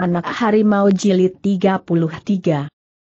Anak Harimau Jilid 33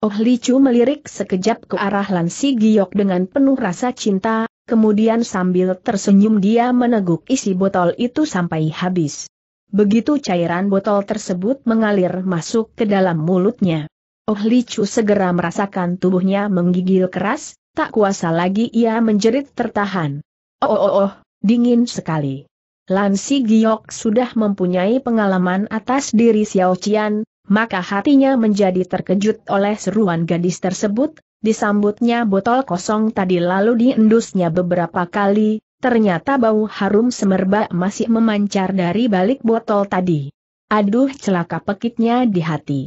Oh Licu melirik sekejap ke arah Lansi Si Giok dengan penuh rasa cinta, kemudian sambil tersenyum dia meneguk isi botol itu sampai habis. Begitu cairan botol tersebut mengalir masuk ke dalam mulutnya. Oh Licu segera merasakan tubuhnya menggigil keras, tak kuasa lagi ia menjerit tertahan. oh oh, oh, oh dingin sekali. Lansi Si Giok sudah mempunyai pengalaman atas diri Xiao Qian, maka hatinya menjadi terkejut oleh seruan gadis tersebut, disambutnya botol kosong tadi lalu diendusnya beberapa kali, ternyata bau harum semerbak masih memancar dari balik botol tadi. Aduh celaka pekitnya di hati.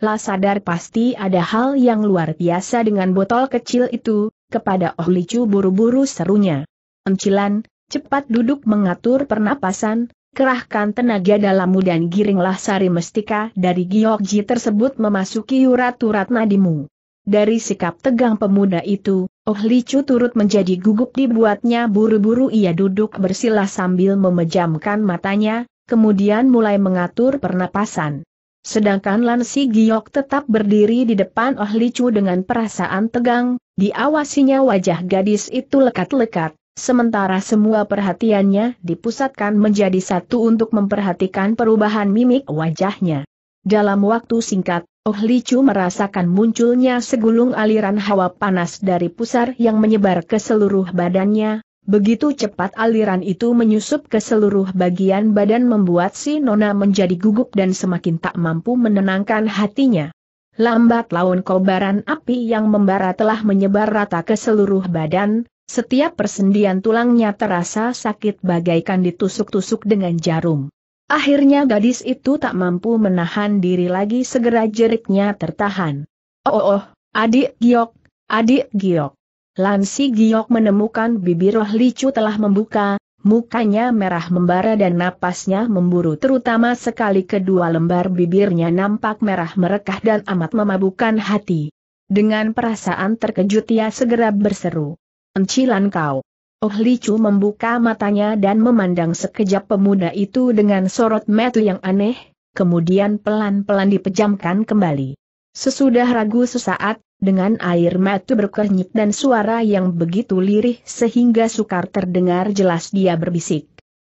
Lah sadar pasti ada hal yang luar biasa dengan botol kecil itu, kepada Oh Licu buru-buru serunya. Encilan, cepat duduk mengatur pernapasan, kerahkan tenaga dalammu dan giringlah sari mestika dari Giokji tersebut memasuki urat-urat nadimu. Dari sikap tegang pemuda itu, Oh Licu turut menjadi gugup dibuatnya buru-buru ia duduk bersila sambil memejamkan matanya, kemudian mulai mengatur pernapasan. Sedangkan Lansi Giok tetap berdiri di depan Oh Licu dengan perasaan tegang, diawasinya wajah gadis itu lekat-lekat, Sementara semua perhatiannya dipusatkan menjadi satu untuk memperhatikan perubahan mimik wajahnya. Dalam waktu singkat, Oh Li Chu merasakan munculnya segulung aliran hawa panas dari pusar yang menyebar ke seluruh badannya, Begitu cepat aliran itu menyusup ke seluruh bagian badan membuat si Nona menjadi gugup dan semakin tak mampu menenangkan hatinya. Lambat laun kobaran api yang membara telah menyebar rata ke seluruh badan, setiap persendian tulangnya terasa sakit bagaikan ditusuk-tusuk dengan jarum. Akhirnya gadis itu tak mampu menahan diri lagi segera jeriknya tertahan. Oh, oh, oh adik giok, adik giok. Lansi giok menemukan bibir roh licu telah membuka, mukanya merah membara dan napasnya memburu terutama sekali kedua lembar bibirnya nampak merah merekah dan amat memabukkan hati. Dengan perasaan terkejut ia segera berseru. Encilan kau. Oh Li Chu membuka matanya dan memandang sekejap pemuda itu dengan sorot mata yang aneh, kemudian pelan-pelan dipejamkan kembali. Sesudah ragu sesaat, dengan air mata berkernyit dan suara yang begitu lirih sehingga sukar terdengar jelas dia berbisik.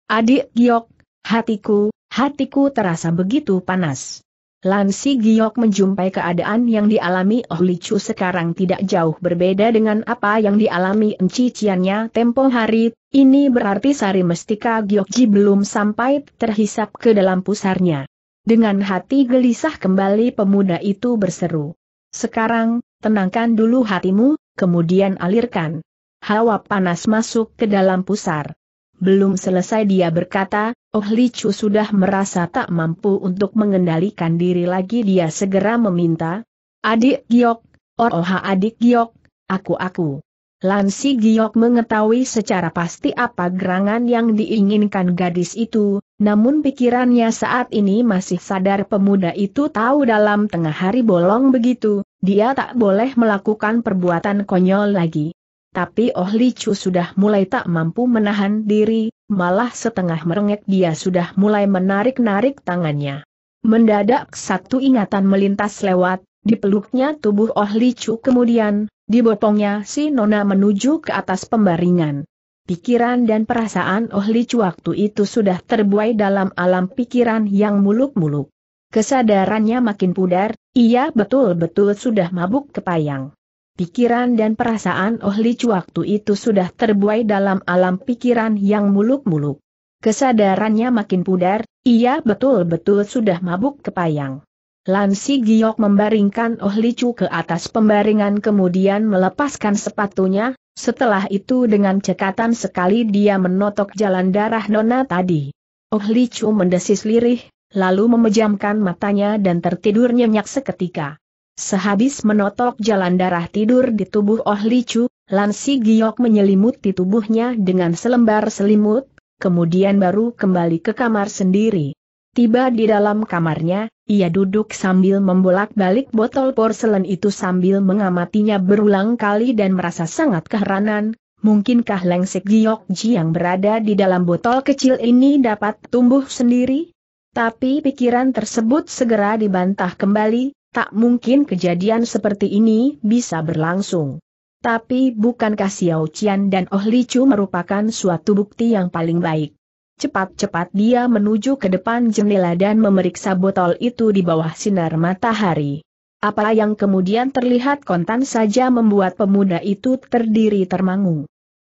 Adik Giok, hatiku, hatiku terasa begitu panas. Lansi Giok menjumpai keadaan yang dialami Oh Licu sekarang tidak jauh berbeda dengan apa yang dialami enciciannya tempo hari, ini berarti Sari Mestika Giokji belum sampai terhisap ke dalam pusarnya. Dengan hati gelisah kembali pemuda itu berseru. Sekarang, tenangkan dulu hatimu, kemudian alirkan. Hawa panas masuk ke dalam pusar. Belum selesai dia berkata, Oh Li Chu sudah merasa tak mampu untuk mengendalikan diri lagi dia segera meminta, Adik Giok, oh adik Giok, aku-aku. Lansi Giok mengetahui secara pasti apa gerangan yang diinginkan gadis itu, namun pikirannya saat ini masih sadar pemuda itu tahu dalam tengah hari bolong begitu, dia tak boleh melakukan perbuatan konyol lagi tapi Oh Chu sudah mulai tak mampu menahan diri, malah setengah merengek dia sudah mulai menarik-narik tangannya. Mendadak satu ingatan melintas lewat, dipeluknya tubuh Oh Chu kemudian, dibopongnya si Nona menuju ke atas pembaringan. Pikiran dan perasaan Oh Chu waktu itu sudah terbuai dalam alam pikiran yang muluk-muluk. Kesadarannya makin pudar, ia betul-betul sudah mabuk kepayang. Pikiran dan perasaan Lich waktu itu sudah terbuai dalam alam pikiran yang muluk-muluk. Kesadarannya makin pudar, ia betul-betul sudah mabuk kepayang. Lansi Giok membaringkan Lichu ke atas pembaringan kemudian melepaskan sepatunya, setelah itu dengan cekatan sekali dia menotok jalan darah nona tadi. Lichu mendesis lirih, lalu memejamkan matanya dan tertidur nyenyak seketika. Sehabis menotok jalan darah tidur di tubuh Oh Licu, Lansi Giok menyelimuti tubuhnya dengan selembar selimut, kemudian baru kembali ke kamar sendiri. Tiba di dalam kamarnya, ia duduk sambil membolak-balik botol porselen itu sambil mengamatinya berulang kali dan merasa sangat keheranan, mungkinkah lengsek ji yang berada di dalam botol kecil ini dapat tumbuh sendiri? Tapi pikiran tersebut segera dibantah kembali, Tak mungkin kejadian seperti ini bisa berlangsung. Tapi bukankah Xiao Qian dan Oh Li Chu merupakan suatu bukti yang paling baik? Cepat-cepat dia menuju ke depan jendela dan memeriksa botol itu di bawah sinar matahari. Apa yang kemudian terlihat kontan saja membuat pemuda itu terdiri termangu.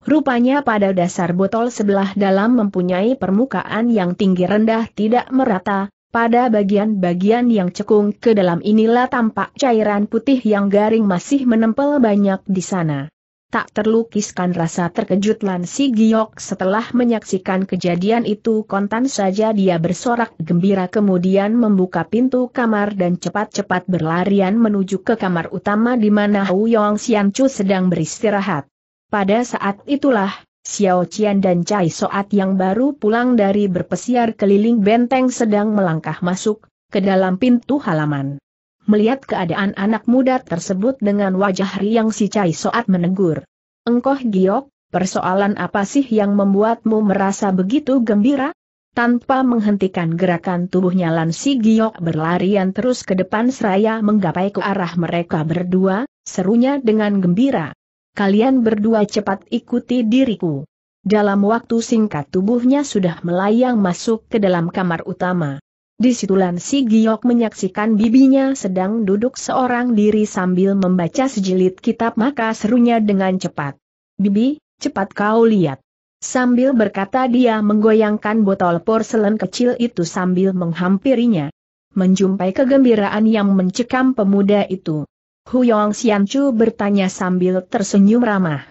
Rupanya pada dasar botol sebelah dalam mempunyai permukaan yang tinggi rendah tidak merata, pada bagian-bagian yang cekung ke dalam inilah tampak cairan putih yang garing masih menempel banyak di sana. Tak terlukiskan rasa terkejut Lan Si Giok setelah menyaksikan kejadian itu kontan saja dia bersorak gembira kemudian membuka pintu kamar dan cepat-cepat berlarian menuju ke kamar utama di mana Hu Yong Xian Chu sedang beristirahat. Pada saat itulah, Xiao Qian dan Cai Soat yang baru pulang dari berpesiar keliling benteng sedang melangkah masuk ke dalam pintu halaman. Melihat keadaan anak muda tersebut dengan wajah riang si Cai Soat menegur. Engkoh giok, persoalan apa sih yang membuatmu merasa begitu gembira? Tanpa menghentikan gerakan tubuhnya Lan Si Giok berlarian terus ke depan seraya menggapai ke arah mereka berdua, serunya dengan gembira kalian berdua cepat ikuti diriku. Dalam waktu singkat tubuhnya sudah melayang masuk ke dalam kamar utama. Di situlah si Giok menyaksikan bibinya sedang duduk seorang diri sambil membaca sejilid kitab maka serunya dengan cepat. Bibi, cepat kau lihat. Sambil berkata dia menggoyangkan botol porselen kecil itu sambil menghampirinya. Menjumpai kegembiraan yang mencekam pemuda itu. Huyong Xianchu bertanya sambil tersenyum ramah.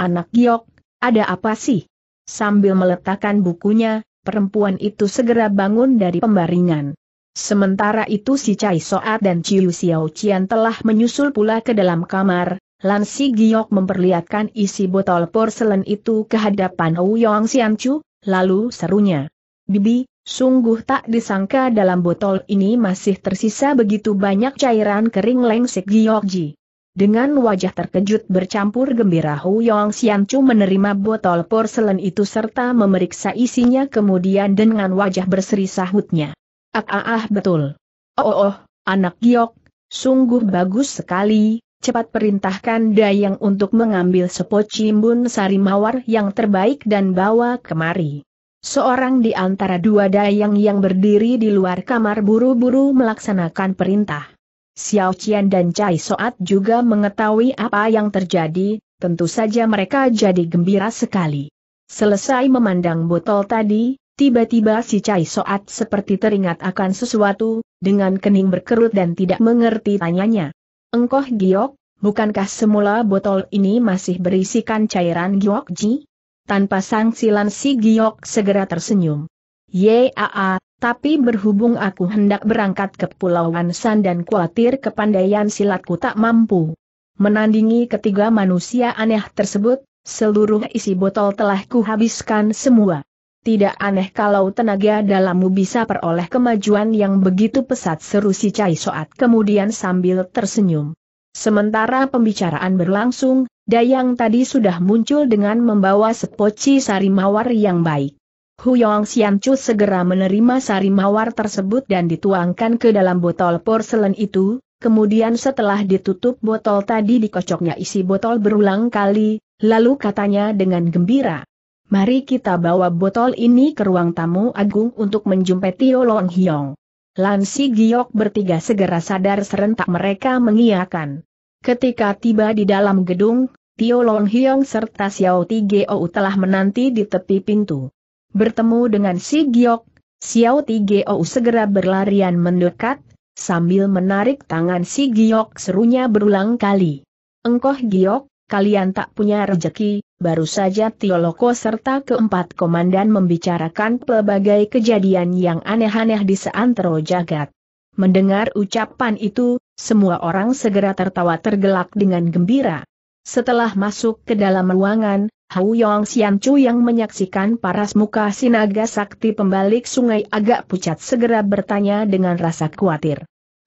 Anak giok, ada apa sih? Sambil meletakkan bukunya, perempuan itu segera bangun dari pembaringan. Sementara itu si Cai Soat dan Ciu Xiao Qian telah menyusul pula ke dalam kamar, Lansi Giok memperlihatkan isi botol porselen itu ke hadapan Huyong Xianchu, lalu serunya. Bibi, Sungguh tak disangka dalam botol ini masih tersisa begitu banyak cairan kering lengsek Giokji. Dengan wajah terkejut bercampur gembira Hu Yong Xianchu menerima botol porselen itu serta memeriksa isinya kemudian dengan wajah berseri sahutnya. Ah ah ah betul. Oh oh, oh anak Giok, sungguh bagus sekali, cepat perintahkan Dayang untuk mengambil sepoci bun sari mawar yang terbaik dan bawa kemari. Seorang di antara dua dayang yang berdiri di luar kamar buru-buru melaksanakan perintah. Xiao Qian dan Cai Soat juga mengetahui apa yang terjadi, tentu saja mereka jadi gembira sekali. Selesai memandang botol tadi, tiba-tiba si Cai Soat seperti teringat akan sesuatu, dengan kening berkerut dan tidak mengerti tanyanya. Engkoh giok, bukankah semula botol ini masih berisikan cairan giok ji? tanpa sanksi Lan Si Giok segera tersenyum. Yaa, tapi berhubung aku hendak berangkat ke Pulau Ansan dan khawatir kepandaian silatku tak mampu. Menandingi ketiga manusia aneh tersebut, seluruh isi botol telah kuhabiskan semua. Tidak aneh kalau tenaga dalammu bisa peroleh kemajuan yang begitu pesat seru si Cai Soat kemudian sambil tersenyum. Sementara pembicaraan berlangsung, Dayang tadi sudah muncul dengan membawa sepoci sari mawar yang baik. Huyong Xianchu segera menerima sari mawar tersebut dan dituangkan ke dalam botol porselen itu, kemudian setelah ditutup botol tadi dikocoknya isi botol berulang kali, lalu katanya dengan gembira. Mari kita bawa botol ini ke ruang tamu agung untuk menjumpai Tio Long Hiong. Lansi Giok bertiga segera sadar serentak mereka mengiakan. Ketika tiba di dalam gedung, Tio Long Hiong serta Xiao Ti Tigeo telah menanti di tepi pintu. Bertemu dengan Si Giok, Xiao Ti Tigeo segera berlarian mendekat, sambil menarik tangan Si Giok serunya berulang kali. Engkoh Giok, kalian tak punya rejeki, baru saja Tio Loko serta keempat komandan membicarakan pelbagai kejadian yang aneh-aneh di seantero jagat. Mendengar ucapan itu, semua orang segera tertawa tergelak dengan gembira. Setelah masuk ke dalam ruangan, Hau Yong Sian Chu yang menyaksikan paras muka sinaga sakti pembalik sungai agak pucat segera bertanya dengan rasa khawatir.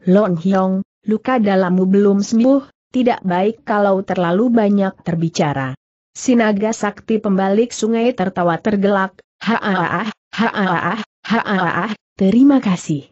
Long Hyong, luka dalammu belum sembuh, tidak baik kalau terlalu banyak terbicara. Sinaga sakti pembalik sungai tertawa tergelak, haaah, haaah, haaah, terima kasih.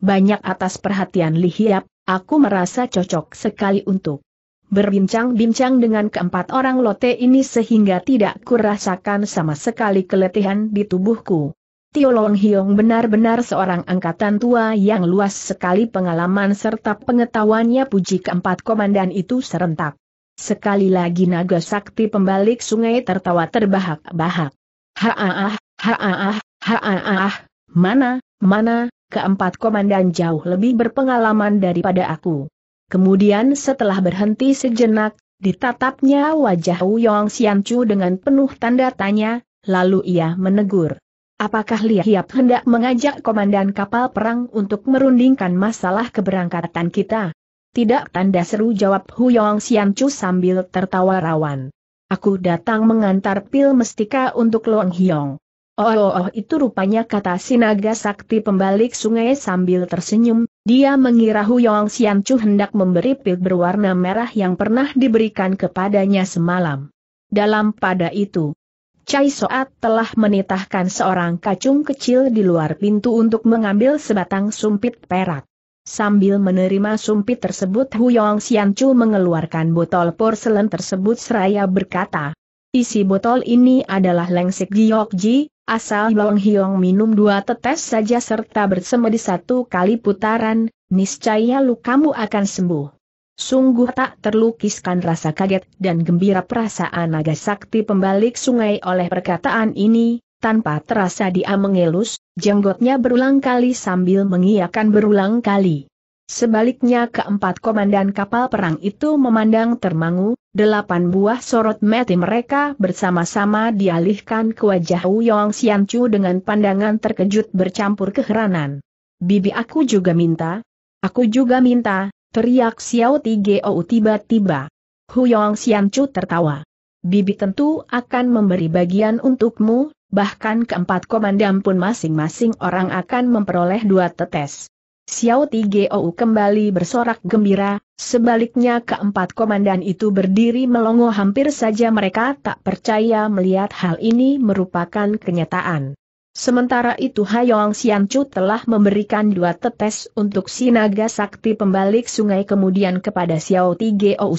Banyak atas perhatian Lihiap, Aku merasa cocok sekali untuk berbincang-bincang dengan keempat orang lote ini sehingga tidak kurasakan sama sekali keletihan di tubuhku. Tio Long Hiong benar-benar seorang angkatan tua yang luas sekali pengalaman serta pengetahuannya puji keempat komandan itu serentak. Sekali lagi naga sakti pembalik sungai tertawa terbahak-bahak. Haaah, haaah, ah mana, mana, keempat komandan jauh lebih berpengalaman daripada aku. Kemudian setelah berhenti sejenak, ditatapnya wajah Wuyong Xianchu dengan penuh tanda tanya, lalu ia menegur. Apakah Li Hiap hendak mengajak komandan kapal perang untuk merundingkan masalah keberangkatan kita? Tidak tanda seru jawab Huyong Xianchu sambil tertawa rawan. Aku datang mengantar pil mestika untuk Luang Hiong. Oh, oh, oh itu rupanya kata Sinaga Sakti pembalik sungai sambil tersenyum, dia mengira Huyong Xian Chu hendak memberi pil berwarna merah yang pernah diberikan kepadanya semalam. Dalam pada itu, Cai Soat telah menitahkan seorang kacung kecil di luar pintu untuk mengambil sebatang sumpit perak. Sambil menerima sumpit tersebut Huyong Xian Chu mengeluarkan botol porselen tersebut seraya berkata, Isi botol ini adalah lengsek ji, Asal Long Hiong minum dua tetes saja serta bersemedi satu kali putaran, niscaya lukamu akan sembuh. Sungguh tak terlukiskan rasa kaget dan gembira perasaan naga sakti pembalik sungai oleh perkataan ini, tanpa terasa dia mengelus, jenggotnya berulang kali sambil mengiakan berulang kali. Sebaliknya keempat komandan kapal perang itu memandang termangu, delapan buah sorot mati mereka bersama-sama dialihkan ke wajah Uyong Xianchu dengan pandangan terkejut bercampur keheranan. Bibi aku juga minta. Aku juga minta, teriak Xiao Ti Tigeo tiba-tiba. Huyong Xianchu tertawa. Bibi tentu akan memberi bagian untukmu, bahkan keempat komandan pun masing-masing orang akan memperoleh dua tetes. Xiao Gou kembali bersorak gembira, sebaliknya keempat komandan itu berdiri melongo hampir saja mereka tak percaya melihat hal ini merupakan kenyataan. Sementara itu Hayong Chu telah memberikan dua tetes untuk sinaga sakti pembalik sungai kemudian kepada Xiao Ti sarunya.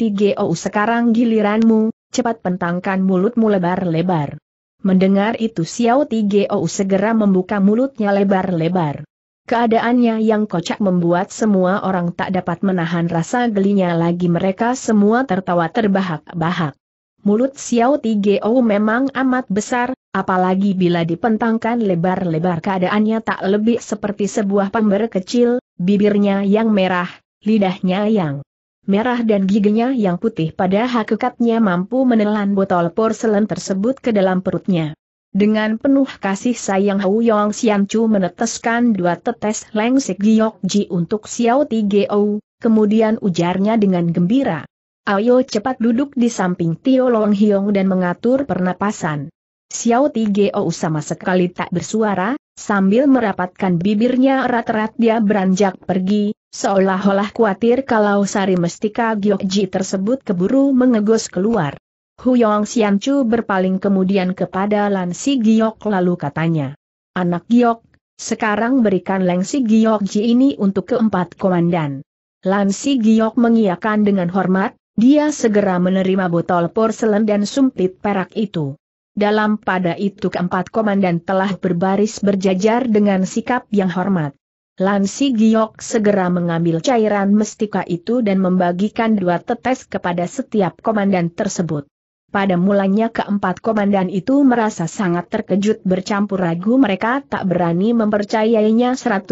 serunya. Gou sekarang giliranmu, cepat pentangkan mulutmu lebar-lebar. Mendengar itu Xiao Ti Gou segera membuka mulutnya lebar-lebar. Keadaannya yang kocak membuat semua orang tak dapat menahan rasa gelinya lagi mereka semua tertawa terbahak-bahak. Mulut Xiao Tigeo memang amat besar, apalagi bila dipentangkan lebar-lebar keadaannya tak lebih seperti sebuah pember kecil, bibirnya yang merah, lidahnya yang merah dan giginya yang putih pada hakikatnya mampu menelan botol porselen tersebut ke dalam perutnya. Dengan penuh kasih sayang Hou Yong Xian Chu meneteskan dua tetes lengsek giok ji untuk Xiao Ti Geo. kemudian ujarnya dengan gembira. Ayo cepat duduk di samping Tio Long Hiong dan mengatur pernapasan. Xiao Ti Geo sama sekali tak bersuara, sambil merapatkan bibirnya erat-erat dia beranjak pergi, seolah-olah khawatir kalau Sari Mestika Giok Ji tersebut keburu mengegos keluar. Huyong Xianchu berpaling kemudian kepada Lan Si Giok lalu katanya. Anak Giok, sekarang berikan Leng Si Giok Ji ini untuk keempat komandan. Lan Si Giok mengiyakan dengan hormat, dia segera menerima botol porselen dan sumpit perak itu. Dalam pada itu keempat komandan telah berbaris berjajar dengan sikap yang hormat. Lan Si Giok segera mengambil cairan mestika itu dan membagikan dua tetes kepada setiap komandan tersebut. Pada mulanya keempat komandan itu merasa sangat terkejut bercampur ragu mereka tak berani mempercayainya 100%,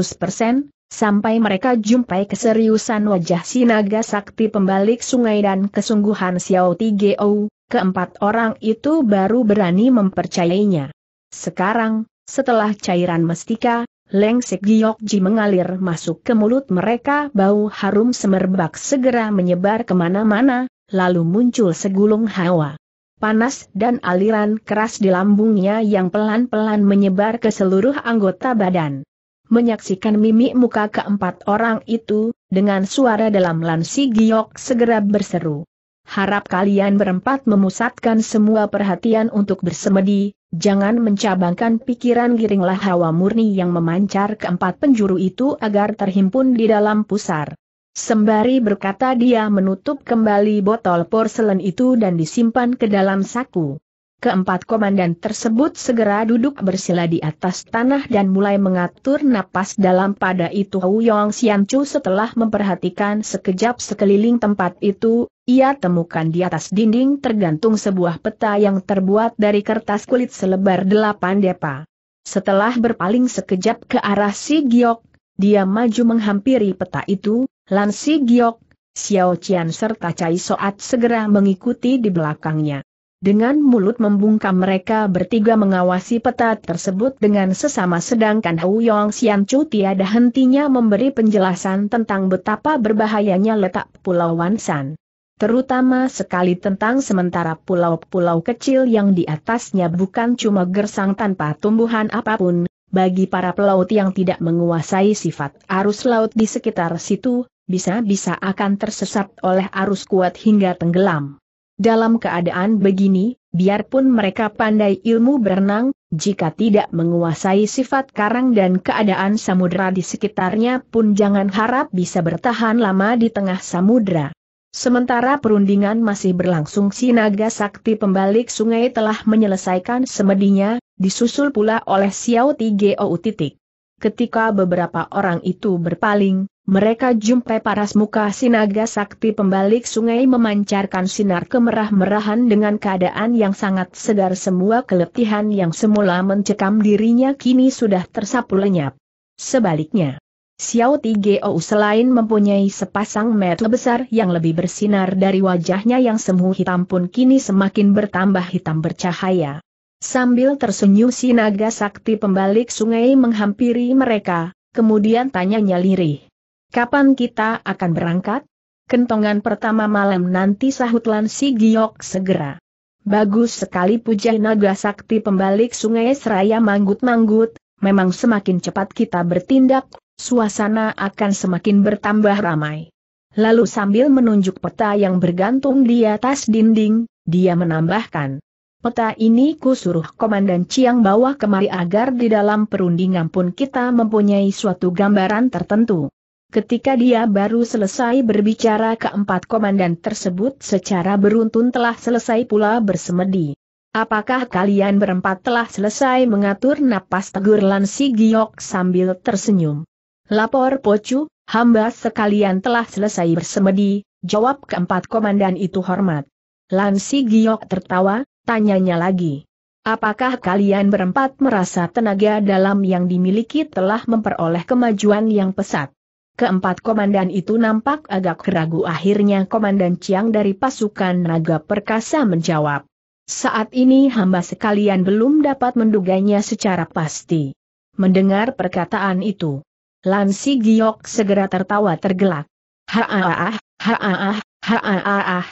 sampai mereka jumpai keseriusan wajah sinaga sakti pembalik sungai dan kesungguhan Xiao Tigeo, keempat orang itu baru berani mempercayainya. Sekarang, setelah cairan mestika, lengsek giokji mengalir masuk ke mulut mereka bau harum semerbak segera menyebar kemana-mana, lalu muncul segulung hawa panas dan aliran keras di lambungnya yang pelan-pelan menyebar ke seluruh anggota badan. Menyaksikan mimik muka keempat orang itu, dengan suara dalam Lansi Giok segera berseru. Harap kalian berempat memusatkan semua perhatian untuk bersemedi, jangan mencabangkan pikiran giringlah hawa murni yang memancar keempat penjuru itu agar terhimpun di dalam pusar. Sembari berkata dia menutup kembali botol porselen itu dan disimpan ke dalam saku. Keempat komandan tersebut segera duduk bersila di atas tanah dan mulai mengatur napas dalam pada itu Yong Chu setelah memperhatikan sekejap sekeliling tempat itu, ia temukan di atas dinding tergantung sebuah peta yang terbuat dari kertas kulit selebar delapan depa. Setelah berpaling sekejap ke arah si Giok, dia maju menghampiri peta itu, Lan Si Giok, Xiao Qian serta Cai Soat segera mengikuti di belakangnya. Dengan mulut membungkam mereka bertiga mengawasi peta tersebut dengan sesama sedangkan Hou Yong Xian Chu tiada hentinya memberi penjelasan tentang betapa berbahayanya letak Pulau Wansan. Terutama sekali tentang sementara pulau-pulau kecil yang di atasnya bukan cuma gersang tanpa tumbuhan apapun, bagi para pelaut yang tidak menguasai sifat arus laut di sekitar situ, bisa-bisa akan tersesat oleh arus kuat hingga tenggelam. Dalam keadaan begini, biarpun mereka pandai ilmu berenang, jika tidak menguasai sifat karang dan keadaan samudera di sekitarnya pun jangan harap bisa bertahan lama di tengah samudera. Sementara perundingan masih berlangsung si naga Sakti pembalik sungai telah menyelesaikan semedinya, disusul pula oleh Xiao Tigeo titik. Ketika beberapa orang itu berpaling, mereka jumpai paras muka sinaga sakti pembalik sungai memancarkan sinar kemerah-merahan dengan keadaan yang sangat segar semua keletihan yang semula mencekam dirinya kini sudah tersapu lenyap. Sebaliknya, Xiao Ti Tigeo selain mempunyai sepasang mata besar yang lebih bersinar dari wajahnya yang semu hitam pun kini semakin bertambah hitam bercahaya. Sambil tersenyum si naga sakti pembalik sungai menghampiri mereka, kemudian tanyanya lirih. Kapan kita akan berangkat? Kentongan pertama malam nanti sahut Lan Si Giok segera. Bagus sekali puja naga sakti pembalik sungai seraya manggut-manggut, memang semakin cepat kita bertindak, suasana akan semakin bertambah ramai. Lalu sambil menunjuk peta yang bergantung di atas dinding, dia menambahkan, Peta ini ku suruh Komandan Chiang bawa kemari agar di dalam perundingan pun kita mempunyai suatu gambaran tertentu. Ketika dia baru selesai berbicara keempat komandan tersebut secara beruntun telah selesai pula bersemedi. Apakah kalian berempat telah selesai mengatur napas tegur Lansi Giok sambil tersenyum? Lapor Pocu, hamba sekalian telah selesai bersemedi, jawab keempat komandan itu hormat. Lansi Giok tertawa, Tanyanya lagi. Apakah kalian berempat merasa tenaga dalam yang dimiliki telah memperoleh kemajuan yang pesat? Keempat komandan itu nampak agak ragu akhirnya komandan Chiang dari pasukan naga perkasa menjawab. Saat ini hamba sekalian belum dapat menduganya secara pasti. Mendengar perkataan itu, Lansi Giok segera tertawa tergelak. -ha -ha -ha -ha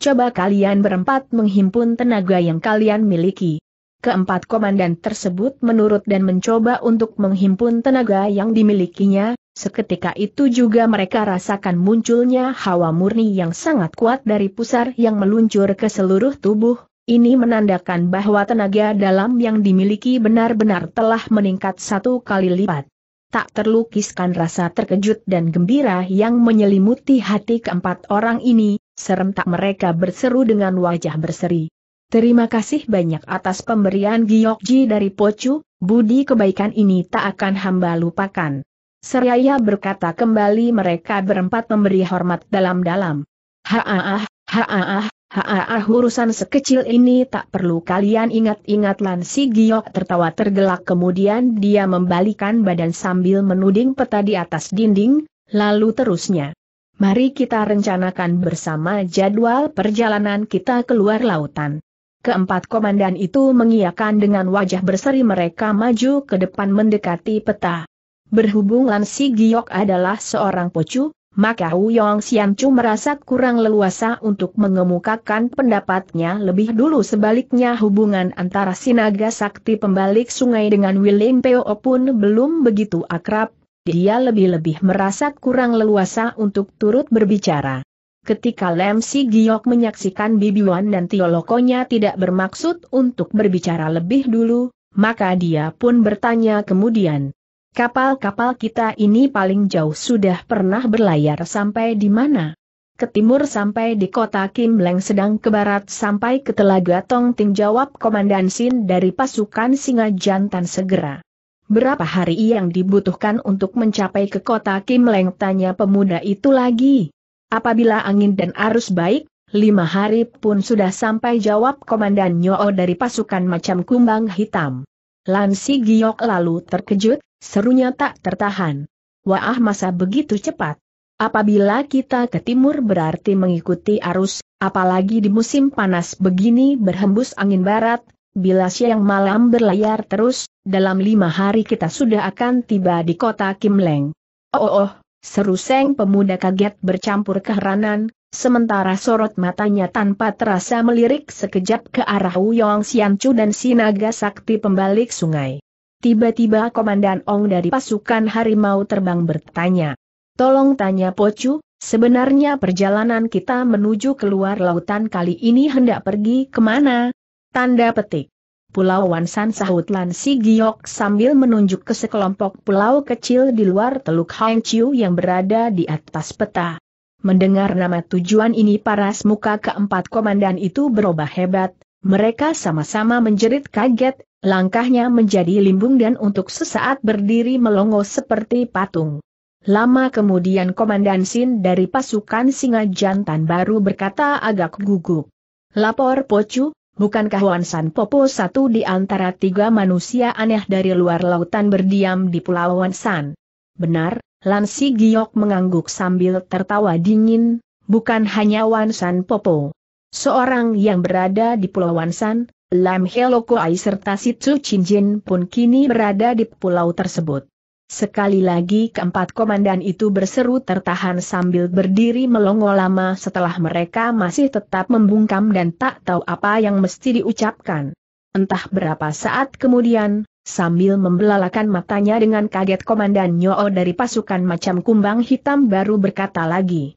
coba kalian berempat menghimpun tenaga yang kalian miliki. Keempat komandan tersebut menurut dan mencoba untuk menghimpun tenaga yang dimilikinya, seketika itu juga mereka rasakan munculnya hawa murni yang sangat kuat dari pusar yang meluncur ke seluruh tubuh, ini menandakan bahwa tenaga dalam yang dimiliki benar-benar telah meningkat satu kali lipat. Tak terlukiskan rasa terkejut dan gembira yang menyelimuti hati keempat orang ini, serentak mereka berseru dengan wajah berseri. Terima kasih banyak atas pemberian Giyokji dari Pocu, budi kebaikan ini tak akan hamba lupakan. Seraya berkata kembali mereka berempat memberi hormat dalam-dalam. Haah, haah, haah. urusan sekecil ini tak perlu kalian ingat-ingat lan si Giyok tertawa tergelak kemudian dia membalikan badan sambil menuding peta di atas dinding, lalu terusnya. Mari kita rencanakan bersama jadwal perjalanan kita keluar lautan. Keempat komandan itu mengiakan dengan wajah berseri mereka maju ke depan mendekati peta. Berhubung Lan Si Giok adalah seorang pocu, maka Wu Yong Xianchu merasa kurang leluasa untuk mengemukakan pendapatnya lebih dulu sebaliknya hubungan antara Sinaga Sakti pembalik sungai dengan William Peo pun belum begitu akrab, dia lebih-lebih merasa kurang leluasa untuk turut berbicara. Ketika Lem Si Giok menyaksikan Bibi Wan dan Tio Lokonya tidak bermaksud untuk berbicara lebih dulu, maka dia pun bertanya kemudian. Kapal-kapal kita ini paling jauh sudah pernah berlayar sampai di mana? Ke timur sampai di kota Kim Leng sedang ke barat sampai ke Telaga Tong Ting jawab Komandan Sin dari pasukan Singa Jantan segera berapa hari yang dibutuhkan untuk mencapai ke kota Kim Leng Tanya pemuda itu lagi. Apabila angin dan arus baik, lima hari pun sudah sampai jawab komandan Nyoo dari pasukan macam kumbang hitam. Lansi Giok lalu terkejut, serunya tak tertahan. Wah masa begitu cepat. Apabila kita ke timur berarti mengikuti arus, apalagi di musim panas begini berhembus angin barat, Bila siang malam berlayar terus, dalam lima hari kita sudah akan tiba di kota Kimleng. Oh oh, oh seru Seng pemuda kaget bercampur keheranan, sementara sorot matanya tanpa terasa melirik sekejap ke arah Wuyong Xianchu dan Sinaga Sakti pembalik sungai. Tiba-tiba Komandan Ong dari pasukan harimau terbang bertanya. Tolong tanya Pocu, sebenarnya perjalanan kita menuju keluar lautan kali ini hendak pergi kemana? Tanda petik. Pulau Wansan sahut Lan Si Giok sambil menunjuk ke sekelompok pulau kecil di luar Teluk Hangqiu yang berada di atas peta. Mendengar nama tujuan ini para semuka keempat komandan itu berubah hebat, mereka sama-sama menjerit kaget, langkahnya menjadi limbung dan untuk sesaat berdiri melongo seperti patung. Lama kemudian Komandan Sin dari pasukan singa jantan baru berkata agak gugup. Lapor Pocu, Bukankah Wan San Popo satu di antara tiga manusia aneh dari luar lautan berdiam di Pulau Wan San? Benar, Lansi Giok mengangguk sambil tertawa dingin, bukan hanya Wan San Popo. Seorang yang berada di Pulau Wan San, Lam Heloko Ai serta Situ Jin pun kini berada di pulau tersebut. Sekali lagi keempat komandan itu berseru tertahan sambil berdiri melongo lama setelah mereka masih tetap membungkam dan tak tahu apa yang mesti diucapkan. Entah berapa saat kemudian, sambil membelalakan matanya dengan kaget komandan Nyoo dari pasukan macam kumbang hitam baru berkata lagi.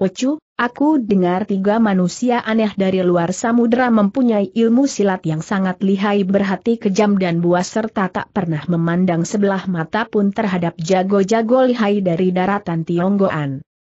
Pocu, aku dengar tiga manusia aneh dari luar samudera mempunyai ilmu silat yang sangat lihai berhati kejam dan buas serta tak pernah memandang sebelah mata pun terhadap jago-jago lihai dari daratan Tionggoan.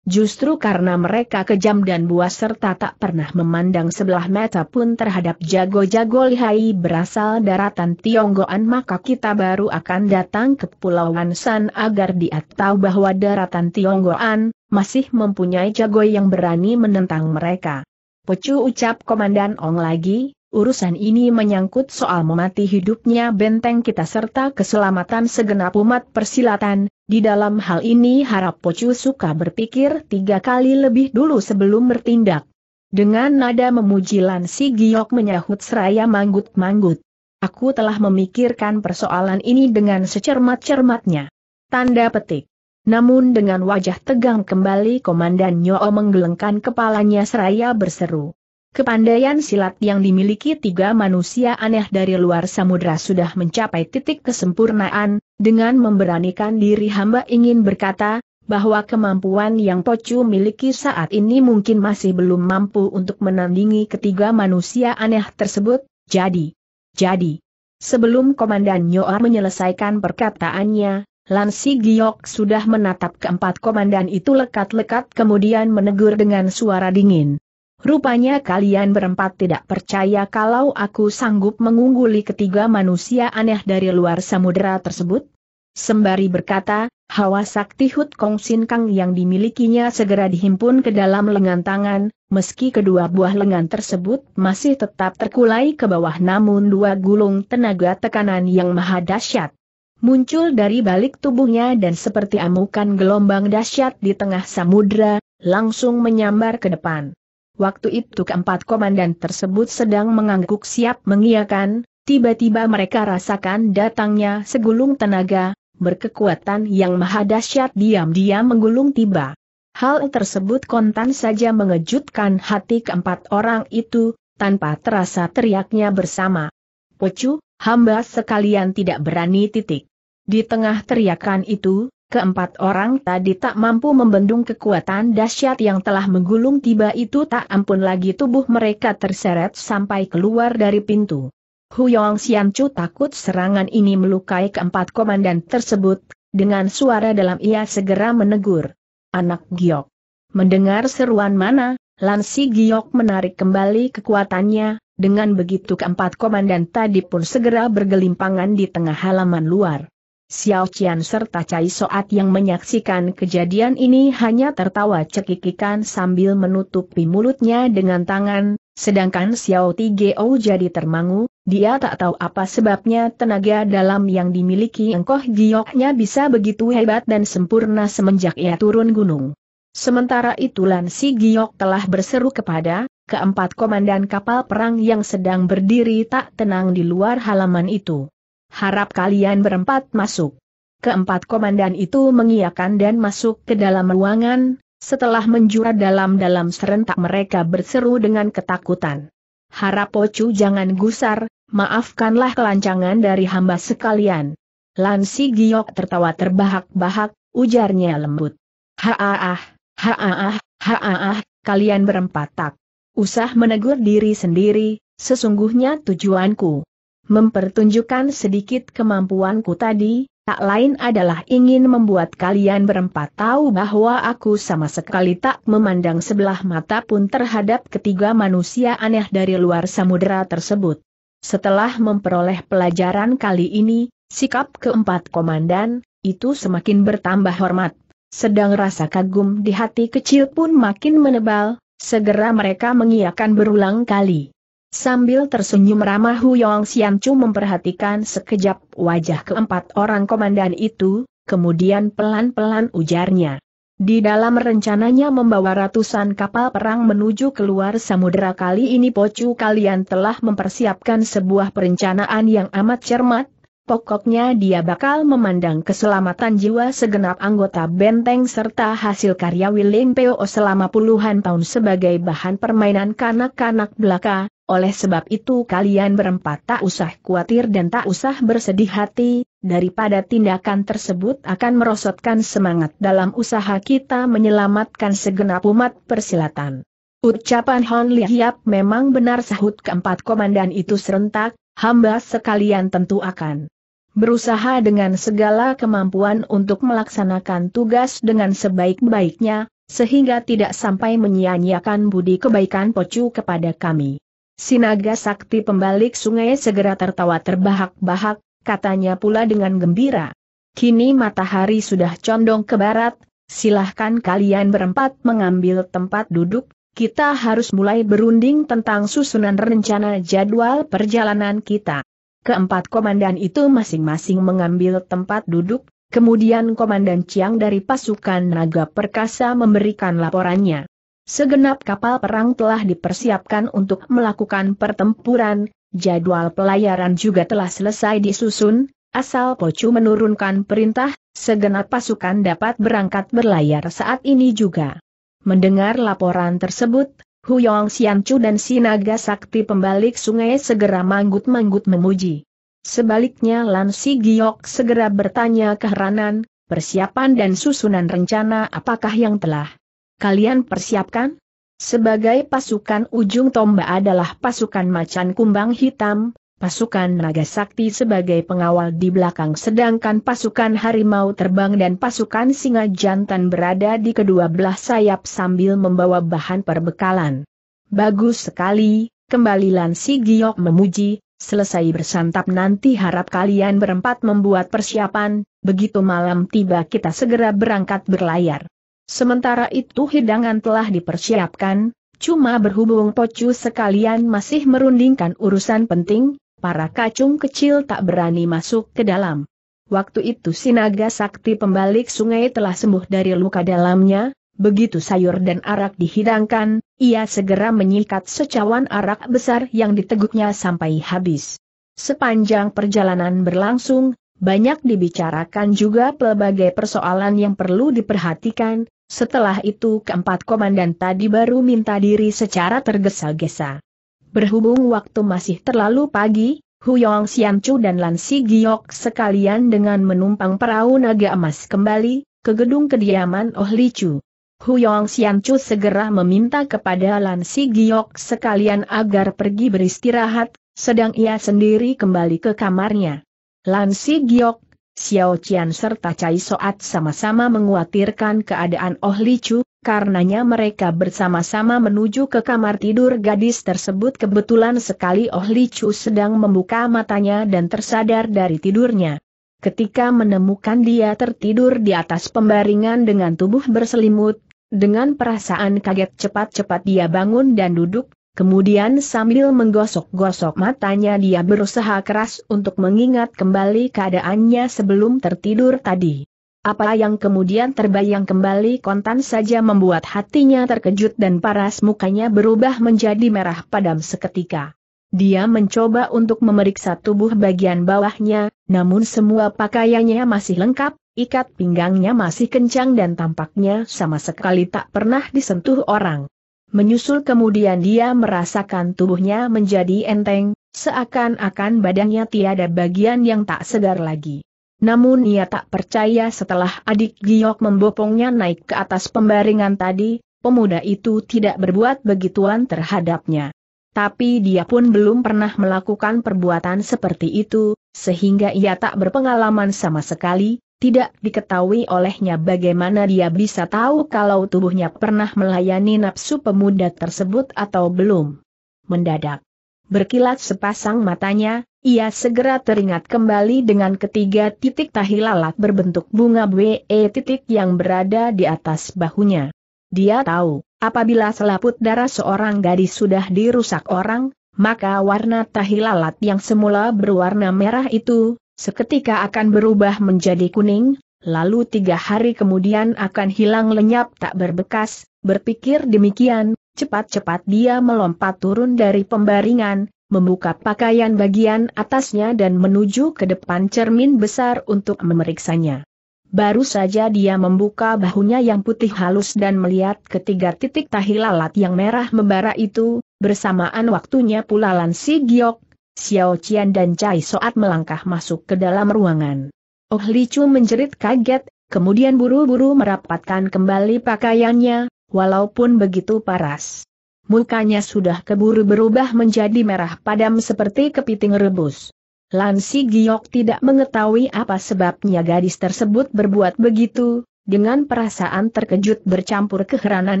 Justru karena mereka kejam dan buas serta tak pernah memandang sebelah mata pun terhadap jago-jago lihai berasal daratan Tionggoan maka kita baru akan datang ke Pulau Wansan agar dia tahu bahwa daratan Tionggoan masih mempunyai jago yang berani menentang mereka. Pecu ucap Komandan Ong lagi, Urusan ini menyangkut soal memati hidupnya benteng kita serta keselamatan segenap umat persilatan, di dalam hal ini harap Pocu suka berpikir tiga kali lebih dulu sebelum bertindak. Dengan nada memujilan, Si Giok menyahut seraya manggut-manggut. Aku telah memikirkan persoalan ini dengan secermat-cermatnya. Tanda petik. Namun dengan wajah tegang kembali Komandan Nyo menggelengkan kepalanya seraya berseru. Kepandaian silat yang dimiliki tiga manusia aneh dari luar samudra sudah mencapai titik kesempurnaan, dengan memberanikan diri hamba ingin berkata, bahwa kemampuan yang Pocu miliki saat ini mungkin masih belum mampu untuk menandingi ketiga manusia aneh tersebut, jadi. Jadi. Sebelum Komandan Nyoar menyelesaikan perkataannya, Lansi Giok sudah menatap keempat komandan itu lekat-lekat kemudian menegur dengan suara dingin. Rupanya kalian berempat tidak percaya kalau aku sanggup mengungguli ketiga manusia aneh dari luar samudera tersebut? Sembari berkata, hawa sakti Hut Kong Sin Kang yang dimilikinya segera dihimpun ke dalam lengan tangan, meski kedua buah lengan tersebut masih tetap terkulai ke bawah namun dua gulung tenaga tekanan yang maha dahsyat muncul dari balik tubuhnya dan seperti amukan gelombang dahsyat di tengah samudera, langsung menyambar ke depan. Waktu itu keempat komandan tersebut sedang mengangguk siap mengiakan, tiba-tiba mereka rasakan datangnya segulung tenaga, berkekuatan yang maha dahsyat diam-diam menggulung tiba. Hal tersebut kontan saja mengejutkan hati keempat orang itu, tanpa terasa teriaknya bersama. Pocu, hamba sekalian tidak berani titik. Di tengah teriakan itu, Keempat orang tadi tak mampu membendung kekuatan dahsyat yang telah menggulung tiba itu tak ampun lagi tubuh mereka terseret sampai keluar dari pintu. Huyong Xianchu takut serangan ini melukai keempat komandan tersebut, dengan suara dalam ia segera menegur. Anak Giok. Mendengar seruan mana, Lansi Giok menarik kembali kekuatannya, dengan begitu keempat komandan tadi pun segera bergelimpangan di tengah halaman luar. Xiao Qian serta Cai Soat yang menyaksikan kejadian ini hanya tertawa cekikikan sambil menutupi mulutnya dengan tangan, sedangkan Xiao Tigeo jadi termangu, dia tak tahu apa sebabnya tenaga dalam yang dimiliki engkoh gioknya bisa begitu hebat dan sempurna semenjak ia turun gunung. Sementara itu Lan Si Giok telah berseru kepada, keempat komandan kapal perang yang sedang berdiri tak tenang di luar halaman itu. Harap kalian berempat masuk. Keempat komandan itu mengiakan dan masuk ke dalam ruangan, setelah menjura dalam-dalam serentak mereka berseru dengan ketakutan. Harap pocu jangan gusar, maafkanlah kelancangan dari hamba sekalian. Lansi Giok tertawa terbahak-bahak, ujarnya lembut. Haaah, haaah, haaah, kalian berempat tak. Usah menegur diri sendiri, sesungguhnya tujuanku mempertunjukkan sedikit kemampuanku tadi, tak lain adalah ingin membuat kalian berempat tahu bahwa aku sama sekali tak memandang sebelah mata pun terhadap ketiga manusia aneh dari luar samudera tersebut. Setelah memperoleh pelajaran kali ini, sikap keempat komandan, itu semakin bertambah hormat. Sedang rasa kagum di hati kecil pun makin menebal, segera mereka mengiakan berulang kali. Sambil tersenyum ramah Hu Yong Huyong Chu memperhatikan sekejap wajah keempat orang komandan itu, kemudian pelan-pelan ujarnya. Di dalam rencananya membawa ratusan kapal perang menuju keluar samudera kali ini Pocu kalian telah mempersiapkan sebuah perencanaan yang amat cermat, Pokoknya dia bakal memandang keselamatan jiwa segenap anggota benteng serta hasil karya Willing Peo selama puluhan tahun sebagai bahan permainan kanak-kanak belaka, oleh sebab itu kalian berempat tak usah khawatir dan tak usah bersedih hati, daripada tindakan tersebut akan merosotkan semangat dalam usaha kita menyelamatkan segenap umat persilatan. Ucapan Hon Lihiap memang benar sahut keempat komandan itu serentak, hamba sekalian tentu akan berusaha dengan segala kemampuan untuk melaksanakan tugas dengan sebaik-baiknya, sehingga tidak sampai menyia-nyiakan budi kebaikan Pocu kepada kami. Sinaga sakti pembalik sungai segera tertawa terbahak-bahak, katanya pula dengan gembira. Kini matahari sudah condong ke barat, silahkan kalian berempat mengambil tempat duduk, kita harus mulai berunding tentang susunan rencana jadwal perjalanan kita. Keempat komandan itu masing-masing mengambil tempat duduk, kemudian komandan Chiang dari pasukan Naga Perkasa memberikan laporannya. Segenap kapal perang telah dipersiapkan untuk melakukan pertempuran, jadwal pelayaran juga telah selesai disusun, asal Pocu menurunkan perintah, segenap pasukan dapat berangkat berlayar saat ini juga. Mendengar laporan tersebut, Huyong Xianchu dan Sinaga sakti pembalik sungai segera manggut-manggut memuji. Sebaliknya Lan Si Giok segera bertanya keheranan, persiapan dan susunan rencana apakah yang telah kalian persiapkan? Sebagai pasukan ujung tombak adalah pasukan macan kumbang hitam, pasukan naga sakti sebagai pengawal di belakang sedangkan pasukan harimau terbang dan pasukan singa jantan berada di kedua belah sayap sambil membawa bahan perbekalan. Bagus sekali, kembali si Giok memuji, selesai bersantap nanti harap kalian berempat membuat persiapan, begitu malam tiba kita segera berangkat berlayar. Sementara itu hidangan telah dipersiapkan, Cuma berhubung Pocu sekalian masih merundingkan urusan penting, para kacung kecil tak berani masuk ke dalam. Waktu itu sinaga sakti pembalik sungai telah sembuh dari luka dalamnya, begitu sayur dan arak dihidangkan, ia segera menyikat secawan arak besar yang diteguknya sampai habis. Sepanjang perjalanan berlangsung, banyak dibicarakan juga pelbagai persoalan yang perlu diperhatikan, setelah itu keempat komandan tadi baru minta diri secara tergesa-gesa. Berhubung waktu masih terlalu pagi, Huyong Xianchu dan Lan Si Giok sekalian dengan menumpang perahu naga emas kembali, ke gedung kediaman Oh Li Chu. Huyong Xianchu segera meminta kepada Lan Si Giok sekalian agar pergi beristirahat, sedang ia sendiri kembali ke kamarnya. Lan Si Giok, Xiao Qian serta Cai Soat sama-sama menguatirkan keadaan Oh Li Chu, Karenanya mereka bersama-sama menuju ke kamar tidur gadis tersebut kebetulan sekali Oh Li Chu sedang membuka matanya dan tersadar dari tidurnya. Ketika menemukan dia tertidur di atas pembaringan dengan tubuh berselimut, dengan perasaan kaget cepat-cepat dia bangun dan duduk, kemudian sambil menggosok-gosok matanya dia berusaha keras untuk mengingat kembali keadaannya sebelum tertidur tadi. Apa yang kemudian terbayang kembali kontan saja membuat hatinya terkejut dan paras mukanya berubah menjadi merah padam seketika. Dia mencoba untuk memeriksa tubuh bagian bawahnya, namun semua pakaiannya masih lengkap, ikat pinggangnya masih kencang dan tampaknya sama sekali tak pernah disentuh orang. Menyusul kemudian dia merasakan tubuhnya menjadi enteng, seakan-akan badannya tiada bagian yang tak segar lagi. Namun ia tak percaya setelah adik Giok membopongnya naik ke atas pembaringan tadi, pemuda itu tidak berbuat begituan terhadapnya. Tapi dia pun belum pernah melakukan perbuatan seperti itu, sehingga ia tak berpengalaman sama sekali, tidak diketahui olehnya bagaimana dia bisa tahu kalau tubuhnya pernah melayani nafsu pemuda tersebut atau belum. Mendadak, berkilat sepasang matanya, ia segera teringat kembali dengan ketiga titik tahi lalat berbentuk bunga BE titik yang berada di atas bahunya. Dia tahu, apabila selaput darah seorang gadis sudah dirusak orang, maka warna tahi lalat yang semula berwarna merah itu, seketika akan berubah menjadi kuning, lalu tiga hari kemudian akan hilang lenyap tak berbekas, berpikir demikian, cepat-cepat dia melompat turun dari pembaringan, membuka pakaian bagian atasnya dan menuju ke depan cermin besar untuk memeriksanya. Baru saja dia membuka bahunya yang putih halus dan melihat ketiga titik tahi lalat yang merah membara itu, bersamaan waktunya pula Lan Si Giok, Xiao Qian dan Cai Soat melangkah masuk ke dalam ruangan. Oh Li Chu menjerit kaget, kemudian buru-buru merapatkan kembali pakaiannya, walaupun begitu paras mukanya sudah keburu berubah menjadi merah padam seperti kepiting rebus. Lansi Giok tidak mengetahui apa sebabnya gadis tersebut berbuat begitu, dengan perasaan terkejut bercampur keheranan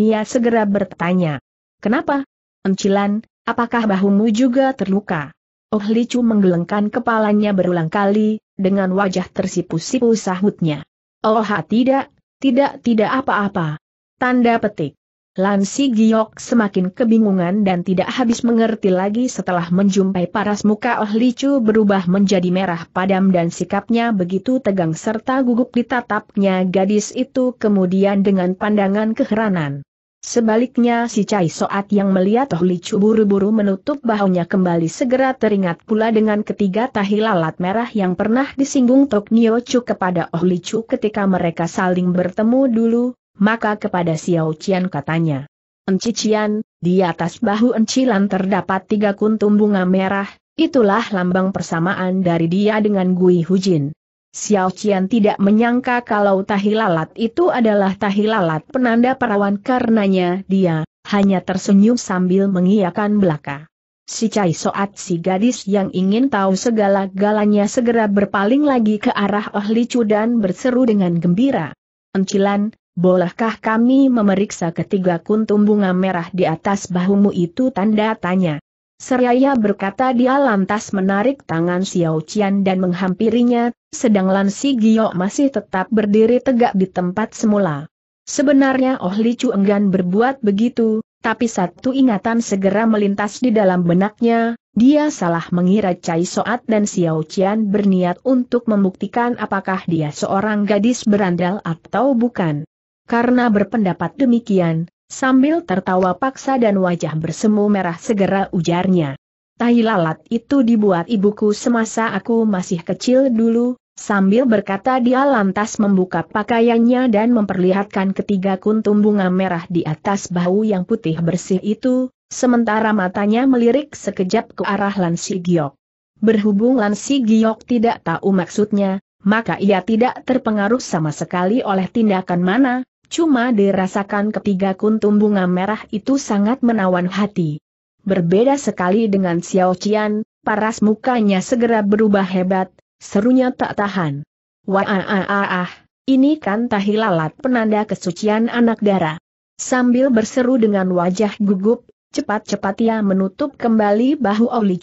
ia segera bertanya. Kenapa? Encilan, apakah bahumu juga terluka? Oh Licu menggelengkan kepalanya berulang kali, dengan wajah tersipu-sipu sahutnya. Oh ha tidak, tidak tidak apa-apa. Tanda petik. Lansi Giok semakin kebingungan dan tidak habis mengerti lagi setelah menjumpai paras muka Oh Licu berubah menjadi merah padam dan sikapnya begitu tegang serta gugup ditatapnya gadis itu kemudian dengan pandangan keheranan. Sebaliknya si Cai Soat yang melihat Oh Licu buru-buru menutup bahunya kembali segera teringat pula dengan ketiga tahi lalat merah yang pernah disinggung Tok Nio Chu kepada Oh Licu ketika mereka saling bertemu dulu, maka kepada Xiao Qian katanya. Enci Qian, di atas bahu encilan terdapat tiga kuntum bunga merah, itulah lambang persamaan dari dia dengan Gui Hujin. Xiao Qian tidak menyangka kalau tahi lalat itu adalah tahi lalat penanda perawan karenanya dia, hanya tersenyum sambil mengiyakan belaka. Si Cai Soat si gadis yang ingin tahu segala galanya segera berpaling lagi ke arah Oh Li Chu dan berseru dengan gembira. Encilan, Bolehkah kami memeriksa ketiga kuntum bunga merah di atas bahumu itu tanda tanya. Seraya berkata dia lantas menarik tangan Xiao Qian dan menghampirinya, sedang Lan Si Gio masih tetap berdiri tegak di tempat semula. Sebenarnya Oh Li Chu enggan berbuat begitu, tapi satu ingatan segera melintas di dalam benaknya, dia salah mengira Cai Soat dan Xiao Qian berniat untuk membuktikan apakah dia seorang gadis berandal atau bukan. Karena berpendapat demikian, sambil tertawa paksa dan wajah bersemu merah segera ujarnya. Tahi lalat itu dibuat ibuku semasa aku masih kecil dulu, sambil berkata dia lantas membuka pakaiannya dan memperlihatkan ketiga kuntum bunga merah di atas bahu yang putih bersih itu, sementara matanya melirik sekejap ke arah Lansi Giok. Berhubung Lansi Giok tidak tahu maksudnya, maka ia tidak terpengaruh sama sekali oleh tindakan mana, Cuma dirasakan ketiga kuntum bunga merah itu sangat menawan hati. Berbeda sekali dengan Xiao Qian, paras mukanya segera berubah hebat, serunya tak tahan. Wah ini kan tahilalat penanda kesucian anak darah. Sambil berseru dengan wajah gugup, cepat-cepat ia menutup kembali bahu Oli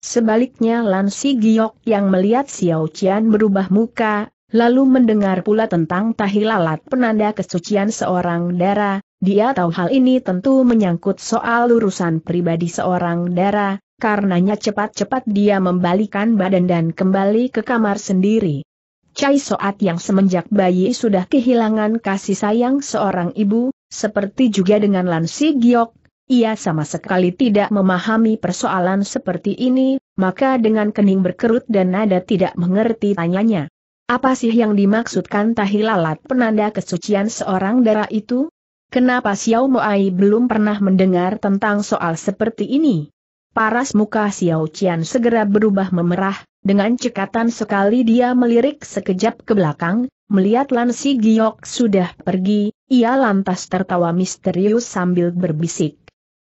Sebaliknya Lan Si Giok yang melihat Xiao Qian berubah muka, Lalu mendengar pula tentang tahilalat penanda kesucian seorang dara, dia tahu hal ini tentu menyangkut soal urusan pribadi seorang dara, karenanya cepat-cepat dia membalikan badan dan kembali ke kamar sendiri. Cai Soat yang semenjak bayi sudah kehilangan kasih sayang seorang ibu, seperti juga dengan Lansi Giok, ia sama sekali tidak memahami persoalan seperti ini, maka dengan kening berkerut dan nada tidak mengerti tanyanya. Apa sih yang dimaksudkan tahilalat penanda kesucian seorang darah itu? Kenapa Xiao Moai belum pernah mendengar tentang soal seperti ini? Paras muka Xiao Qian segera berubah memerah, dengan cekatan sekali dia melirik sekejap ke belakang, melihat Lan Si Giok sudah pergi, ia lantas tertawa misterius sambil berbisik.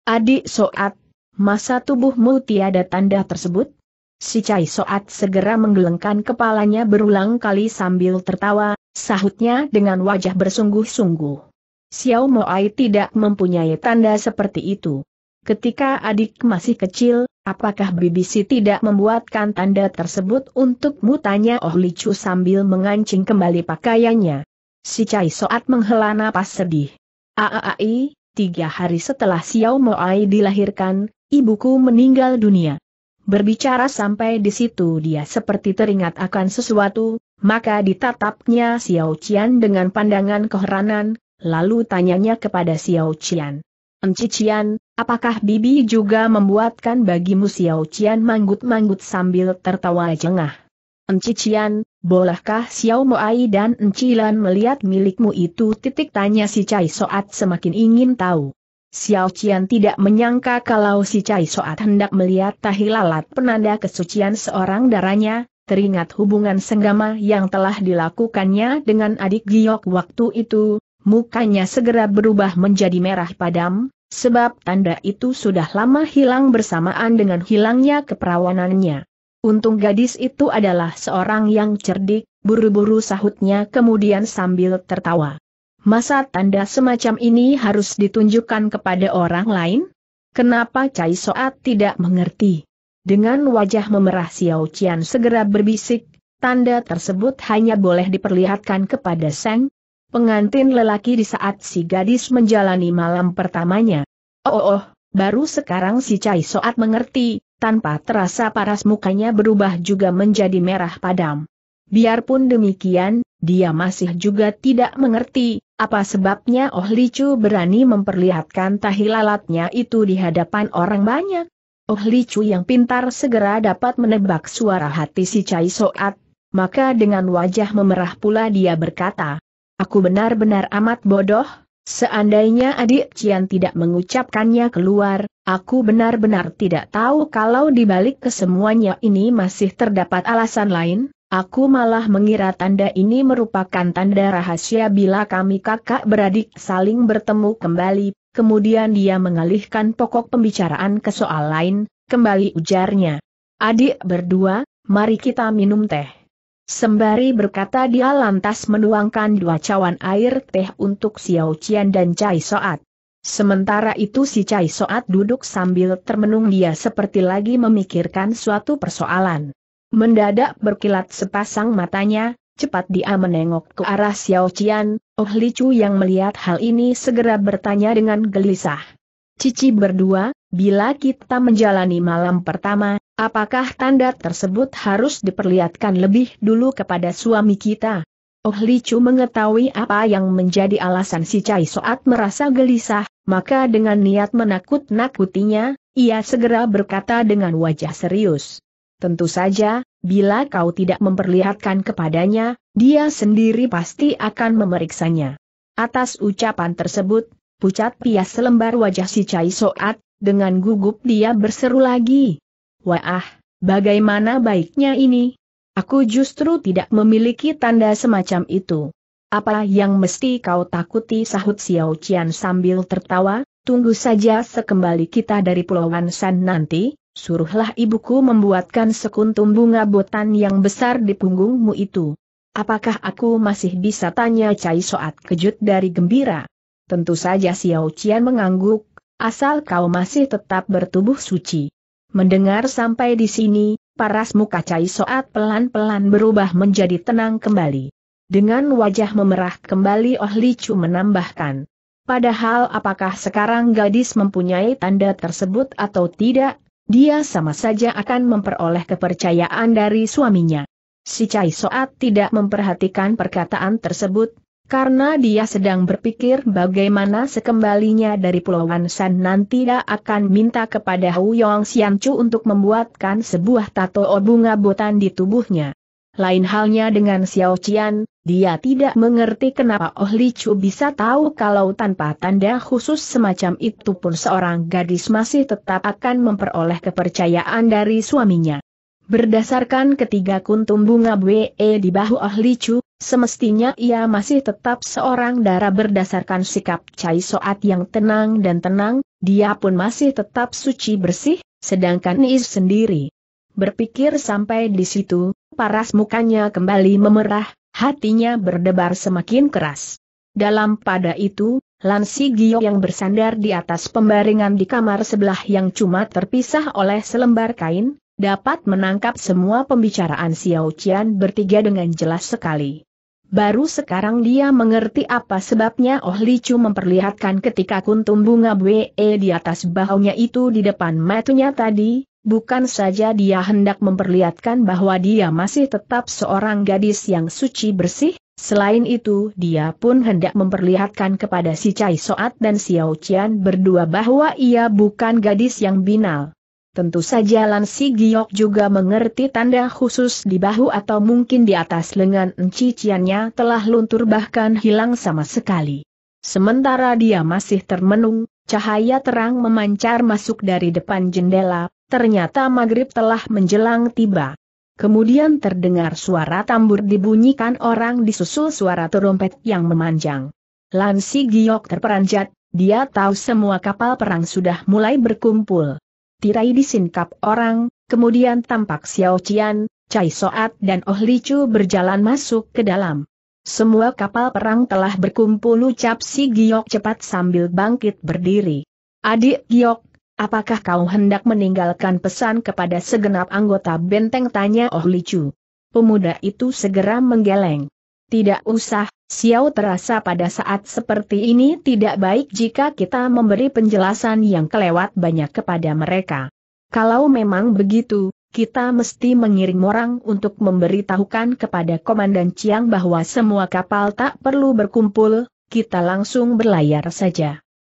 Adik Soat, masa tubuhmu tiada tanda tersebut? Si Cai Soat segera menggelengkan kepalanya berulang kali sambil tertawa, sahutnya dengan wajah bersungguh-sungguh. Xiao Moai tidak mempunyai tanda seperti itu. Ketika adik masih kecil, apakah BBC tidak membuatkan tanda tersebut untukmu tanya Oh Chu sambil mengancing kembali pakaiannya. Si Cai Soat menghela napas sedih. Aaai, tiga hari setelah Xiao Moai dilahirkan, ibuku meninggal dunia. Berbicara sampai di situ dia seperti teringat akan sesuatu, maka ditatapnya Xiao Qian dengan pandangan keheranan, lalu tanyanya kepada Xiao Qian. Enci Qian, apakah Bibi juga membuatkan bagimu Xiao Qian manggut-manggut sambil tertawa jengah? Enci Qian, bolehkah Xiao Moai dan Encilan melihat milikmu itu? Titik tanya si Cai Soat semakin ingin tahu. Xiao Qian tidak menyangka kalau si Cai Soat hendak melihat tahilalat penanda kesucian seorang darahnya, teringat hubungan senggama yang telah dilakukannya dengan adik Giok waktu itu, mukanya segera berubah menjadi merah padam, sebab tanda itu sudah lama hilang bersamaan dengan hilangnya keperawanannya. Untung gadis itu adalah seorang yang cerdik, buru-buru sahutnya kemudian sambil tertawa. Masa tanda semacam ini harus ditunjukkan kepada orang lain? Kenapa Cai Soat tidak mengerti? Dengan wajah memerah Xiao Qian segera berbisik, tanda tersebut hanya boleh diperlihatkan kepada Seng, pengantin lelaki di saat si gadis menjalani malam pertamanya. Oh, oh, oh baru sekarang si Cai Soat mengerti, tanpa terasa paras mukanya berubah juga menjadi merah padam. Biarpun demikian, dia masih juga tidak mengerti, apa sebabnya Oh Licu berani memperlihatkan tahi lalatnya itu di hadapan orang banyak. Oh Licu yang pintar segera dapat menebak suara hati si Cai Soat, maka dengan wajah memerah pula dia berkata, Aku benar-benar amat bodoh, seandainya adik Cian tidak mengucapkannya keluar, aku benar-benar tidak tahu kalau dibalik kesemuanya ini masih terdapat alasan lain. Aku malah mengira tanda ini merupakan tanda rahasia bila kami kakak beradik saling bertemu kembali, kemudian dia mengalihkan pokok pembicaraan ke soal lain, kembali ujarnya. Adik berdua, mari kita minum teh. Sembari berkata dia lantas menuangkan dua cawan air teh untuk Xiao Qian dan Cai Soat. Sementara itu si Cai Soat duduk sambil termenung dia seperti lagi memikirkan suatu persoalan. Mendadak berkilat sepasang matanya, cepat dia menengok ke arah Xiao Qian, Oh Li Chu yang melihat hal ini segera bertanya dengan gelisah. Cici berdua, bila kita menjalani malam pertama, apakah tanda tersebut harus diperlihatkan lebih dulu kepada suami kita? Oh Li Chu mengetahui apa yang menjadi alasan si Cai Soat merasa gelisah, maka dengan niat menakut-nakutinya, ia segera berkata dengan wajah serius. Tentu saja, bila kau tidak memperlihatkan kepadanya, dia sendiri pasti akan memeriksanya. Atas ucapan tersebut, pucat pias selembar wajah si Cai Soat, dengan gugup dia berseru lagi. Wah, bagaimana baiknya ini? Aku justru tidak memiliki tanda semacam itu. Apa yang mesti kau takuti sahut Xiao Qian sambil tertawa, tunggu saja sekembali kita dari Pulau Wansan nanti, Suruhlah ibuku membuatkan sekuntum bunga botan yang besar di punggungmu itu. Apakah aku masih bisa tanya Cai Soat kejut dari gembira? Tentu saja Xiao Qian mengangguk, asal kau masih tetap bertubuh suci. Mendengar sampai di sini, paras muka Cai Soat pelan-pelan berubah menjadi tenang kembali. Dengan wajah memerah kembali Oh Chu menambahkan. Padahal apakah sekarang gadis mempunyai tanda tersebut atau tidak, dia sama saja akan memperoleh kepercayaan dari suaminya. Si Cai Soat tidak memperhatikan perkataan tersebut, karena dia sedang berpikir bagaimana sekembalinya dari Pulau Wansan nanti dia akan minta kepada Hu Yong Xianchu untuk membuatkan sebuah tato bunga botan di tubuhnya. Lain halnya dengan Xiao Qian, dia tidak mengerti kenapa Oh Li Chu bisa tahu kalau tanpa tanda khusus semacam itu pun seorang gadis masih tetap akan memperoleh kepercayaan dari suaminya. Berdasarkan ketiga kuntum bunga BE e di bahu Oh Li Chu, semestinya ia masih tetap seorang darah berdasarkan sikap Cai Soat yang tenang dan tenang, dia pun masih tetap suci bersih, sedangkan Is sendiri Berpikir sampai di situ, paras mukanya kembali memerah, hatinya berdebar semakin keras. Dalam pada itu, Lansi Gio yang bersandar di atas pembaringan di kamar sebelah yang cuma terpisah oleh selembar kain, dapat menangkap semua pembicaraan Xiao Qian bertiga dengan jelas sekali. Baru sekarang dia mengerti apa sebabnya Oh Li Chu memperlihatkan ketika kuntum bunga Bwe di atas bahunya itu di depan matanya tadi, Bukan saja dia hendak memperlihatkan bahwa dia masih tetap seorang gadis yang suci bersih, selain itu dia pun hendak memperlihatkan kepada si Cai Soat dan Xiao Qian berdua bahwa ia bukan gadis yang binal. Tentu saja Lan Si Giok juga mengerti tanda khusus di bahu atau mungkin di atas lengan enciciannya telah luntur bahkan hilang sama sekali. Sementara dia masih termenung, Cahaya terang memancar masuk dari depan jendela, Ternyata maghrib telah menjelang tiba. Kemudian terdengar suara tambur dibunyikan orang disusul suara terompet yang memanjang. Lansi Giok terperanjat, dia tahu semua kapal perang sudah mulai berkumpul. Tirai disingkap orang, kemudian tampak Xiao Qian, Cai Soat dan Oh Li Chu berjalan masuk ke dalam. Semua kapal perang telah berkumpul ucap si Giok cepat sambil bangkit berdiri. Adik Giok, Apakah kau hendak meninggalkan pesan kepada segenap anggota benteng tanya Oh Licu? Pemuda itu segera menggeleng. Tidak usah, Xiao terasa pada saat seperti ini tidak baik jika kita memberi penjelasan yang kelewat banyak kepada mereka. Kalau memang begitu, kita mesti mengirim orang untuk memberitahukan kepada Komandan Chiang bahwa semua kapal tak perlu berkumpul, kita langsung berlayar saja.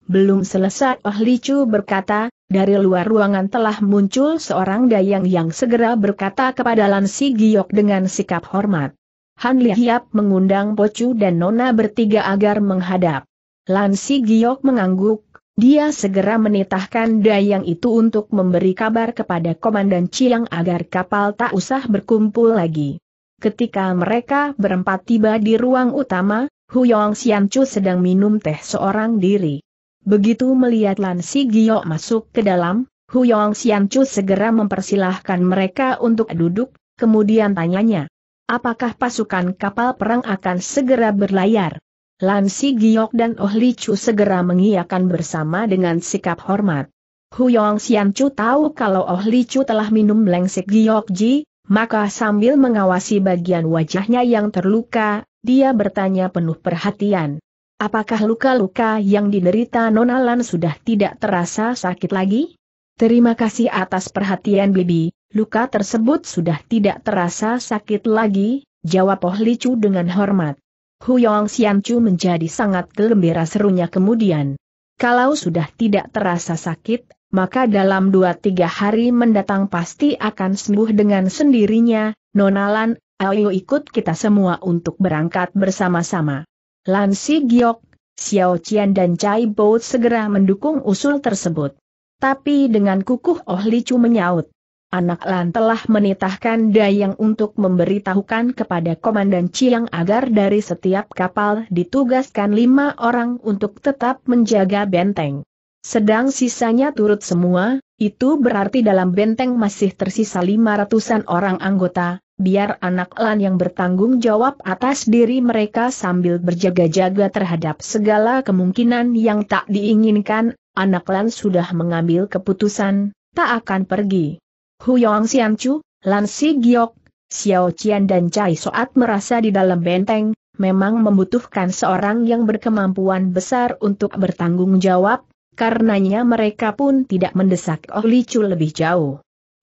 Belum selesai Oh ah Licu berkata, dari luar ruangan telah muncul seorang dayang yang segera berkata kepada Lan Giok dengan sikap hormat. Han Li mengundang Pocu dan Nona bertiga agar menghadap. Lan Giok mengangguk, dia segera menitahkan dayang itu untuk memberi kabar kepada Komandan Chiang agar kapal tak usah berkumpul lagi. Ketika mereka berempat tiba di ruang utama, Huyong Chu sedang minum teh seorang diri. Begitu melihat Lan Si Gio masuk ke dalam, Huyong Xian Chu segera mempersilahkan mereka untuk duduk, kemudian tanyanya. Apakah pasukan kapal perang akan segera berlayar? Lan Si Giok dan Oh Li Chu segera mengiyakan bersama dengan sikap hormat. Huyong Xian Chu tahu kalau Oh Li Chu telah minum lengsek Giok Ji, maka sambil mengawasi bagian wajahnya yang terluka, dia bertanya penuh perhatian. Apakah luka-luka yang diderita Nonalan sudah tidak terasa sakit lagi? Terima kasih atas perhatian Bibi, luka tersebut sudah tidak terasa sakit lagi, jawab Oh Licu dengan hormat. Huyong Xianchu menjadi sangat gembira serunya kemudian. Kalau sudah tidak terasa sakit, maka dalam dua tiga hari mendatang pasti akan sembuh dengan sendirinya, Nonalan. ayo ikut kita semua untuk berangkat bersama-sama. Lan Si Giok, Xiao Qian dan Cai Bo segera mendukung usul tersebut. Tapi dengan kukuh Oh Li Chu menyaut. Anak Lan telah menitahkan Dayang untuk memberitahukan kepada Komandan Chiang agar dari setiap kapal ditugaskan lima orang untuk tetap menjaga benteng. Sedang sisanya turut semua, itu berarti dalam benteng masih tersisa lima ratusan orang anggota, biar anak Lan yang bertanggung jawab atas diri mereka sambil berjaga-jaga terhadap segala kemungkinan yang tak diinginkan, anak Lan sudah mengambil keputusan, tak akan pergi. Huyong chu Lan Si Giok, Xiao Qian dan Cai Soat merasa di dalam benteng, memang membutuhkan seorang yang berkemampuan besar untuk bertanggung jawab, karenanya mereka pun tidak mendesak Oh li Chu lebih jauh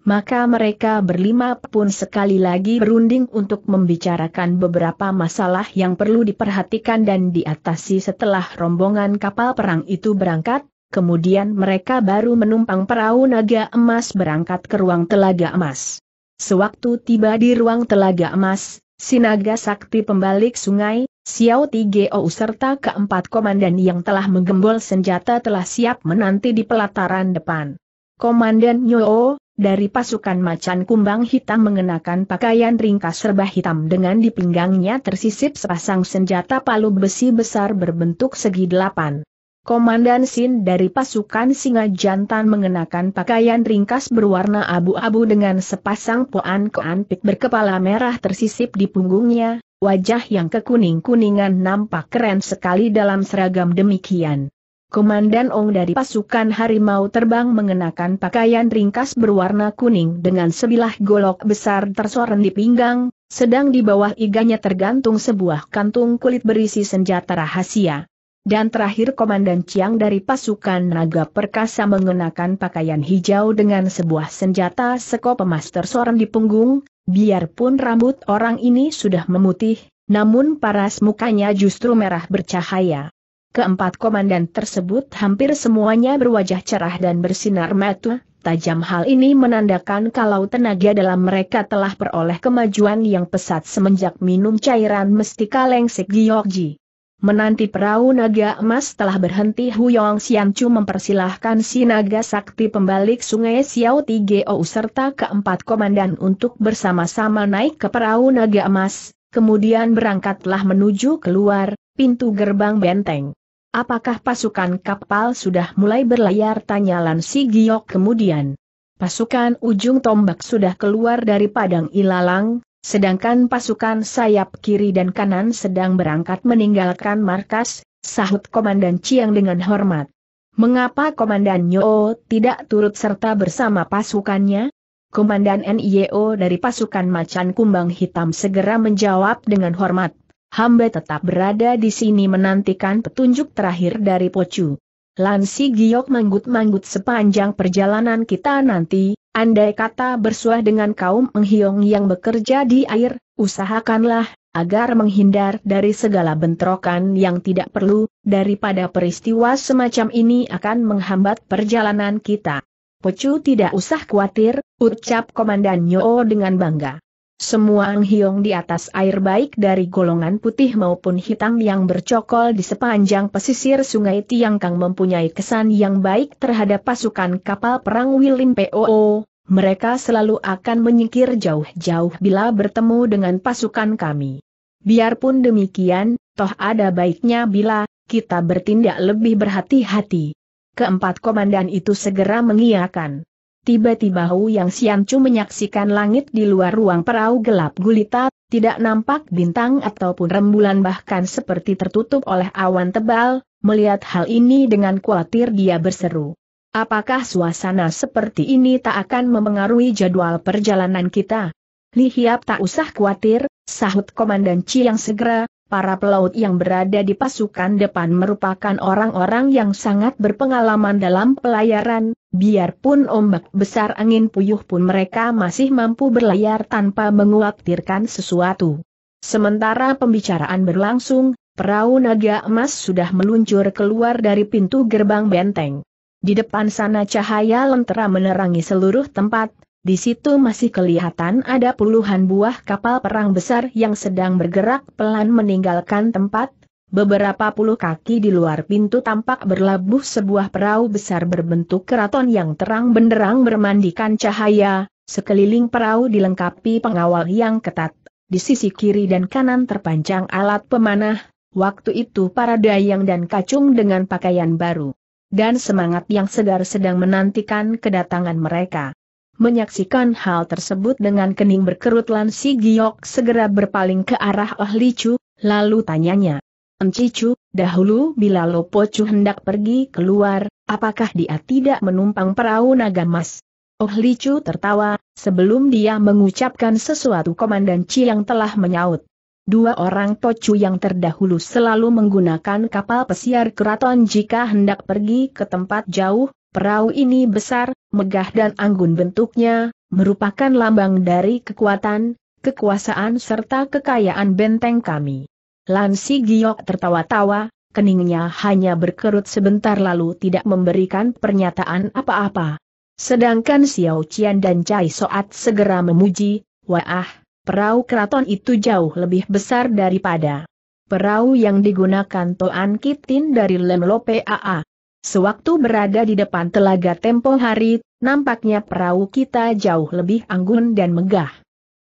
maka mereka berlima pun sekali lagi berunding untuk membicarakan beberapa masalah yang perlu diperhatikan dan diatasi setelah rombongan kapal perang itu berangkat, kemudian mereka baru menumpang perahu naga emas berangkat ke ruang telaga emas. Sewaktu tiba di ruang telaga emas, Sinaga Sakti pembalik sungai, Xiao Tigeo serta keempat komandan yang telah menggembol senjata telah siap menanti di pelataran depan. Komandan Nyoo, dari pasukan macan kumbang hitam mengenakan pakaian ringkas serba hitam dengan di pinggangnya tersisip sepasang senjata palu besi besar berbentuk segi delapan. Komandan Sin dari pasukan singa jantan mengenakan pakaian ringkas berwarna abu-abu dengan sepasang poan keanpik berkepala merah tersisip di punggungnya, wajah yang kekuning-kuningan nampak keren sekali dalam seragam demikian. Komandan Ong dari pasukan harimau terbang mengenakan pakaian ringkas berwarna kuning dengan sebilah golok besar tersorong di pinggang, sedang di bawah iganya tergantung sebuah kantung kulit berisi senjata rahasia. Dan terakhir Komandan Chiang dari pasukan naga perkasa mengenakan pakaian hijau dengan sebuah senjata sekop emas tersorong di punggung, biarpun rambut orang ini sudah memutih, namun paras mukanya justru merah bercahaya. Keempat komandan tersebut hampir semuanya berwajah cerah dan bersinar mata, tajam hal ini menandakan kalau tenaga dalam mereka telah peroleh kemajuan yang pesat semenjak minum cairan mestika kaleng segiokji. Menanti perahu naga emas telah berhenti Huyong Xianchu mempersilahkan si naga sakti pembalik sungai Xiao Tigeo serta keempat komandan untuk bersama-sama naik ke perahu naga emas, kemudian berangkatlah menuju keluar, pintu gerbang benteng. Apakah pasukan kapal sudah mulai berlayar? Tanya Si Giok. kemudian. Pasukan ujung tombak sudah keluar dari padang ilalang, sedangkan pasukan sayap kiri dan kanan sedang berangkat meninggalkan markas, sahut Komandan Chiang dengan hormat. Mengapa Komandan Nyo tidak turut serta bersama pasukannya? Komandan NIO dari pasukan Macan Kumbang Hitam segera menjawab dengan hormat, Hamba tetap berada di sini menantikan petunjuk terakhir dari Pocu. Lansi Giok manggut-manggut sepanjang perjalanan kita nanti, andai kata bersuah dengan kaum Menghiong yang bekerja di air, usahakanlah, agar menghindar dari segala bentrokan yang tidak perlu, daripada peristiwa semacam ini akan menghambat perjalanan kita. Pocu tidak usah khawatir, ucap Komandan Nyo dengan bangga. Semua anghiong di atas air baik dari golongan putih maupun hitam yang bercokol di sepanjang pesisir sungai Tiangkang mempunyai kesan yang baik terhadap pasukan kapal perang Wilin POO, mereka selalu akan menyingkir jauh-jauh bila bertemu dengan pasukan kami. Biarpun demikian, toh ada baiknya bila kita bertindak lebih berhati-hati. Keempat komandan itu segera mengiakan. Tiba-tiba Hu Yang Siamcu menyaksikan langit di luar ruang perahu gelap gulita, tidak nampak bintang ataupun rembulan bahkan seperti tertutup oleh awan tebal, melihat hal ini dengan khawatir dia berseru. Apakah suasana seperti ini tak akan memengaruhi jadwal perjalanan kita? Li Hiap tak usah khawatir, sahut Komandan Chi yang segera, Para pelaut yang berada di pasukan depan merupakan orang-orang yang sangat berpengalaman dalam pelayaran, biarpun ombak besar angin puyuh pun mereka masih mampu berlayar tanpa menguatirkan sesuatu. Sementara pembicaraan berlangsung, perahu naga emas sudah meluncur keluar dari pintu gerbang benteng. Di depan sana cahaya lentera menerangi seluruh tempat, di situ masih kelihatan ada puluhan buah kapal perang besar yang sedang bergerak pelan meninggalkan tempat, Beberapa puluh kaki di luar pintu tampak berlabuh sebuah perahu besar berbentuk keraton yang terang benderang bermandikan cahaya, sekeliling perahu dilengkapi pengawal yang ketat. Di sisi kiri dan kanan terpanjang alat pemanah, waktu itu para dayang dan kacung dengan pakaian baru. Dan semangat yang segar sedang menantikan kedatangan mereka. Menyaksikan hal tersebut dengan kening berkerut Lan Si Giok segera berpaling ke arah Oh Li Chu, lalu tanyanya. Enci Chu, dahulu bila Lopo Chu hendak pergi keluar, apakah dia tidak menumpang perahu naga mas? Oh ah Li Chu tertawa, sebelum dia mengucapkan sesuatu Komandan Ci yang telah menyaut. Dua orang Tocu yang terdahulu selalu menggunakan kapal pesiar keraton jika hendak pergi ke tempat jauh, Perahu ini besar, megah dan anggun bentuknya, merupakan lambang dari kekuatan, kekuasaan serta kekayaan benteng kami. Lansi Giok tertawa-tawa, keningnya hanya berkerut sebentar lalu tidak memberikan pernyataan apa-apa. Sedangkan Xiao Qian dan Cai Soat segera memuji, Wah, perahu keraton itu jauh lebih besar daripada perahu yang digunakan Toan Kitin dari Lemlope AA. Sewaktu berada di depan telaga tempo hari, nampaknya perahu kita jauh lebih anggun dan megah.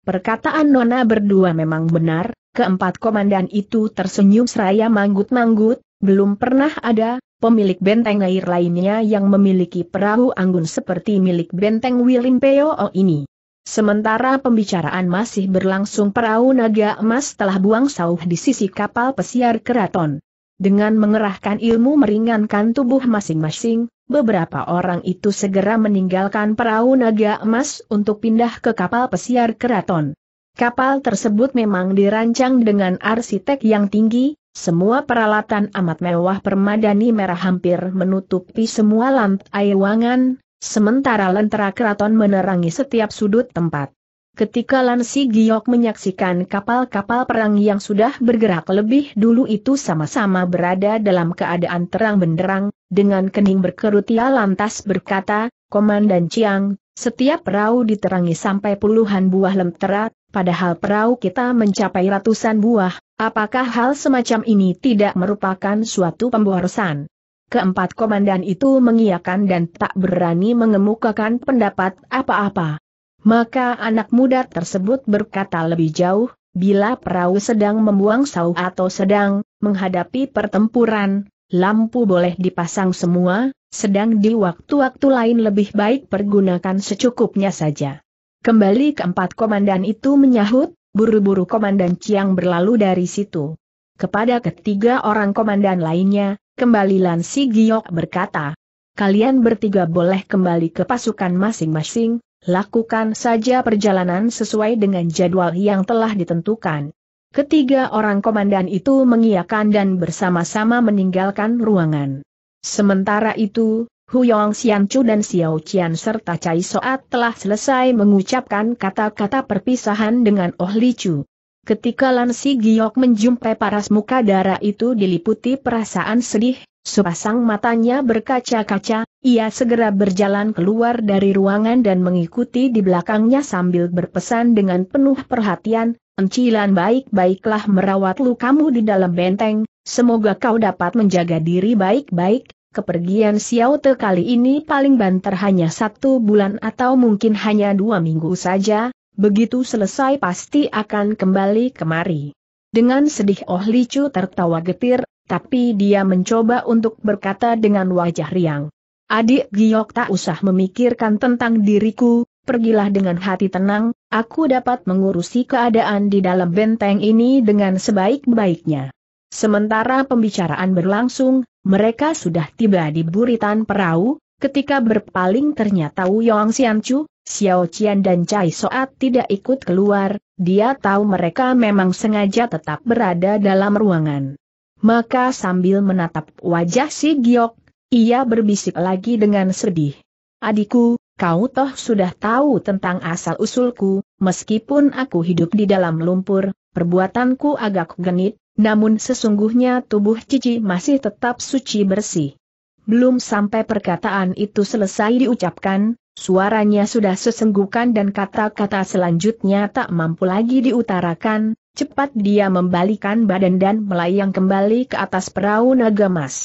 Perkataan Nona berdua memang benar, keempat komandan itu tersenyum seraya manggut-manggut, belum pernah ada, pemilik benteng air lainnya yang memiliki perahu anggun seperti milik benteng Peo ini. Sementara pembicaraan masih berlangsung perahu naga emas telah buang sauh di sisi kapal pesiar keraton. Dengan mengerahkan ilmu meringankan tubuh masing-masing, beberapa orang itu segera meninggalkan perahu naga emas untuk pindah ke kapal pesiar keraton. Kapal tersebut memang dirancang dengan arsitek yang tinggi, semua peralatan amat mewah permadani merah hampir menutupi semua lantai wangan, sementara lentera keraton menerangi setiap sudut tempat. Ketika Lansi Giok menyaksikan kapal-kapal perang yang sudah bergerak lebih dulu itu sama-sama berada dalam keadaan terang benderang, dengan kening berkerut ia lantas berkata, Komandan Chiang, setiap perahu diterangi sampai puluhan buah lentera, padahal perahu kita mencapai ratusan buah, apakah hal semacam ini tidak merupakan suatu pemborosan? Keempat komandan itu mengiyakan dan tak berani mengemukakan pendapat apa-apa. Maka anak muda tersebut berkata lebih jauh, bila perahu sedang membuang sauh atau sedang menghadapi pertempuran, lampu boleh dipasang semua, sedang di waktu-waktu lain lebih baik pergunakan secukupnya saja. Kembali keempat komandan itu menyahut, buru-buru komandan Ciang berlalu dari situ. Kepada ketiga orang komandan lainnya, kembali Lansi Giok berkata, Kalian bertiga boleh kembali ke pasukan masing-masing, lakukan saja perjalanan sesuai dengan jadwal yang telah ditentukan. Ketiga orang komandan itu mengiakan dan bersama-sama meninggalkan ruangan. Sementara itu, Huyong Xianchu dan Xiao Qian serta Cai Soat telah selesai mengucapkan kata-kata perpisahan dengan Oh Li Chu. Ketika Lan Si Giok menjumpai paras muka darah itu diliputi perasaan sedih, Sepasang matanya berkaca-kaca, ia segera berjalan keluar dari ruangan dan mengikuti di belakangnya sambil berpesan dengan penuh perhatian, Encilan baik-baiklah merawat lukamu di dalam benteng, semoga kau dapat menjaga diri baik-baik, kepergian Xiao Te kali ini paling banter hanya satu bulan atau mungkin hanya dua minggu saja, begitu selesai pasti akan kembali kemari. Dengan sedih Oh Li Chu tertawa getir, tapi dia mencoba untuk berkata dengan wajah riang. Adik Giok tak usah memikirkan tentang diriku, pergilah dengan hati tenang, aku dapat mengurusi keadaan di dalam benteng ini dengan sebaik-baiknya. Sementara pembicaraan berlangsung, mereka sudah tiba di buritan perahu, ketika berpaling ternyata Wuyong Xianchu, Xiao Qian dan Cai Soat tidak ikut keluar, dia tahu mereka memang sengaja tetap berada dalam ruangan. Maka sambil menatap wajah si Giok, ia berbisik lagi dengan sedih. Adikku, kau toh sudah tahu tentang asal-usulku, meskipun aku hidup di dalam lumpur, perbuatanku agak genit, namun sesungguhnya tubuh Cici masih tetap suci bersih. Belum sampai perkataan itu selesai diucapkan, suaranya sudah sesenggukan dan kata-kata selanjutnya tak mampu lagi diutarakan, Cepat dia membalikan badan dan melayang kembali ke atas perahu naga emas.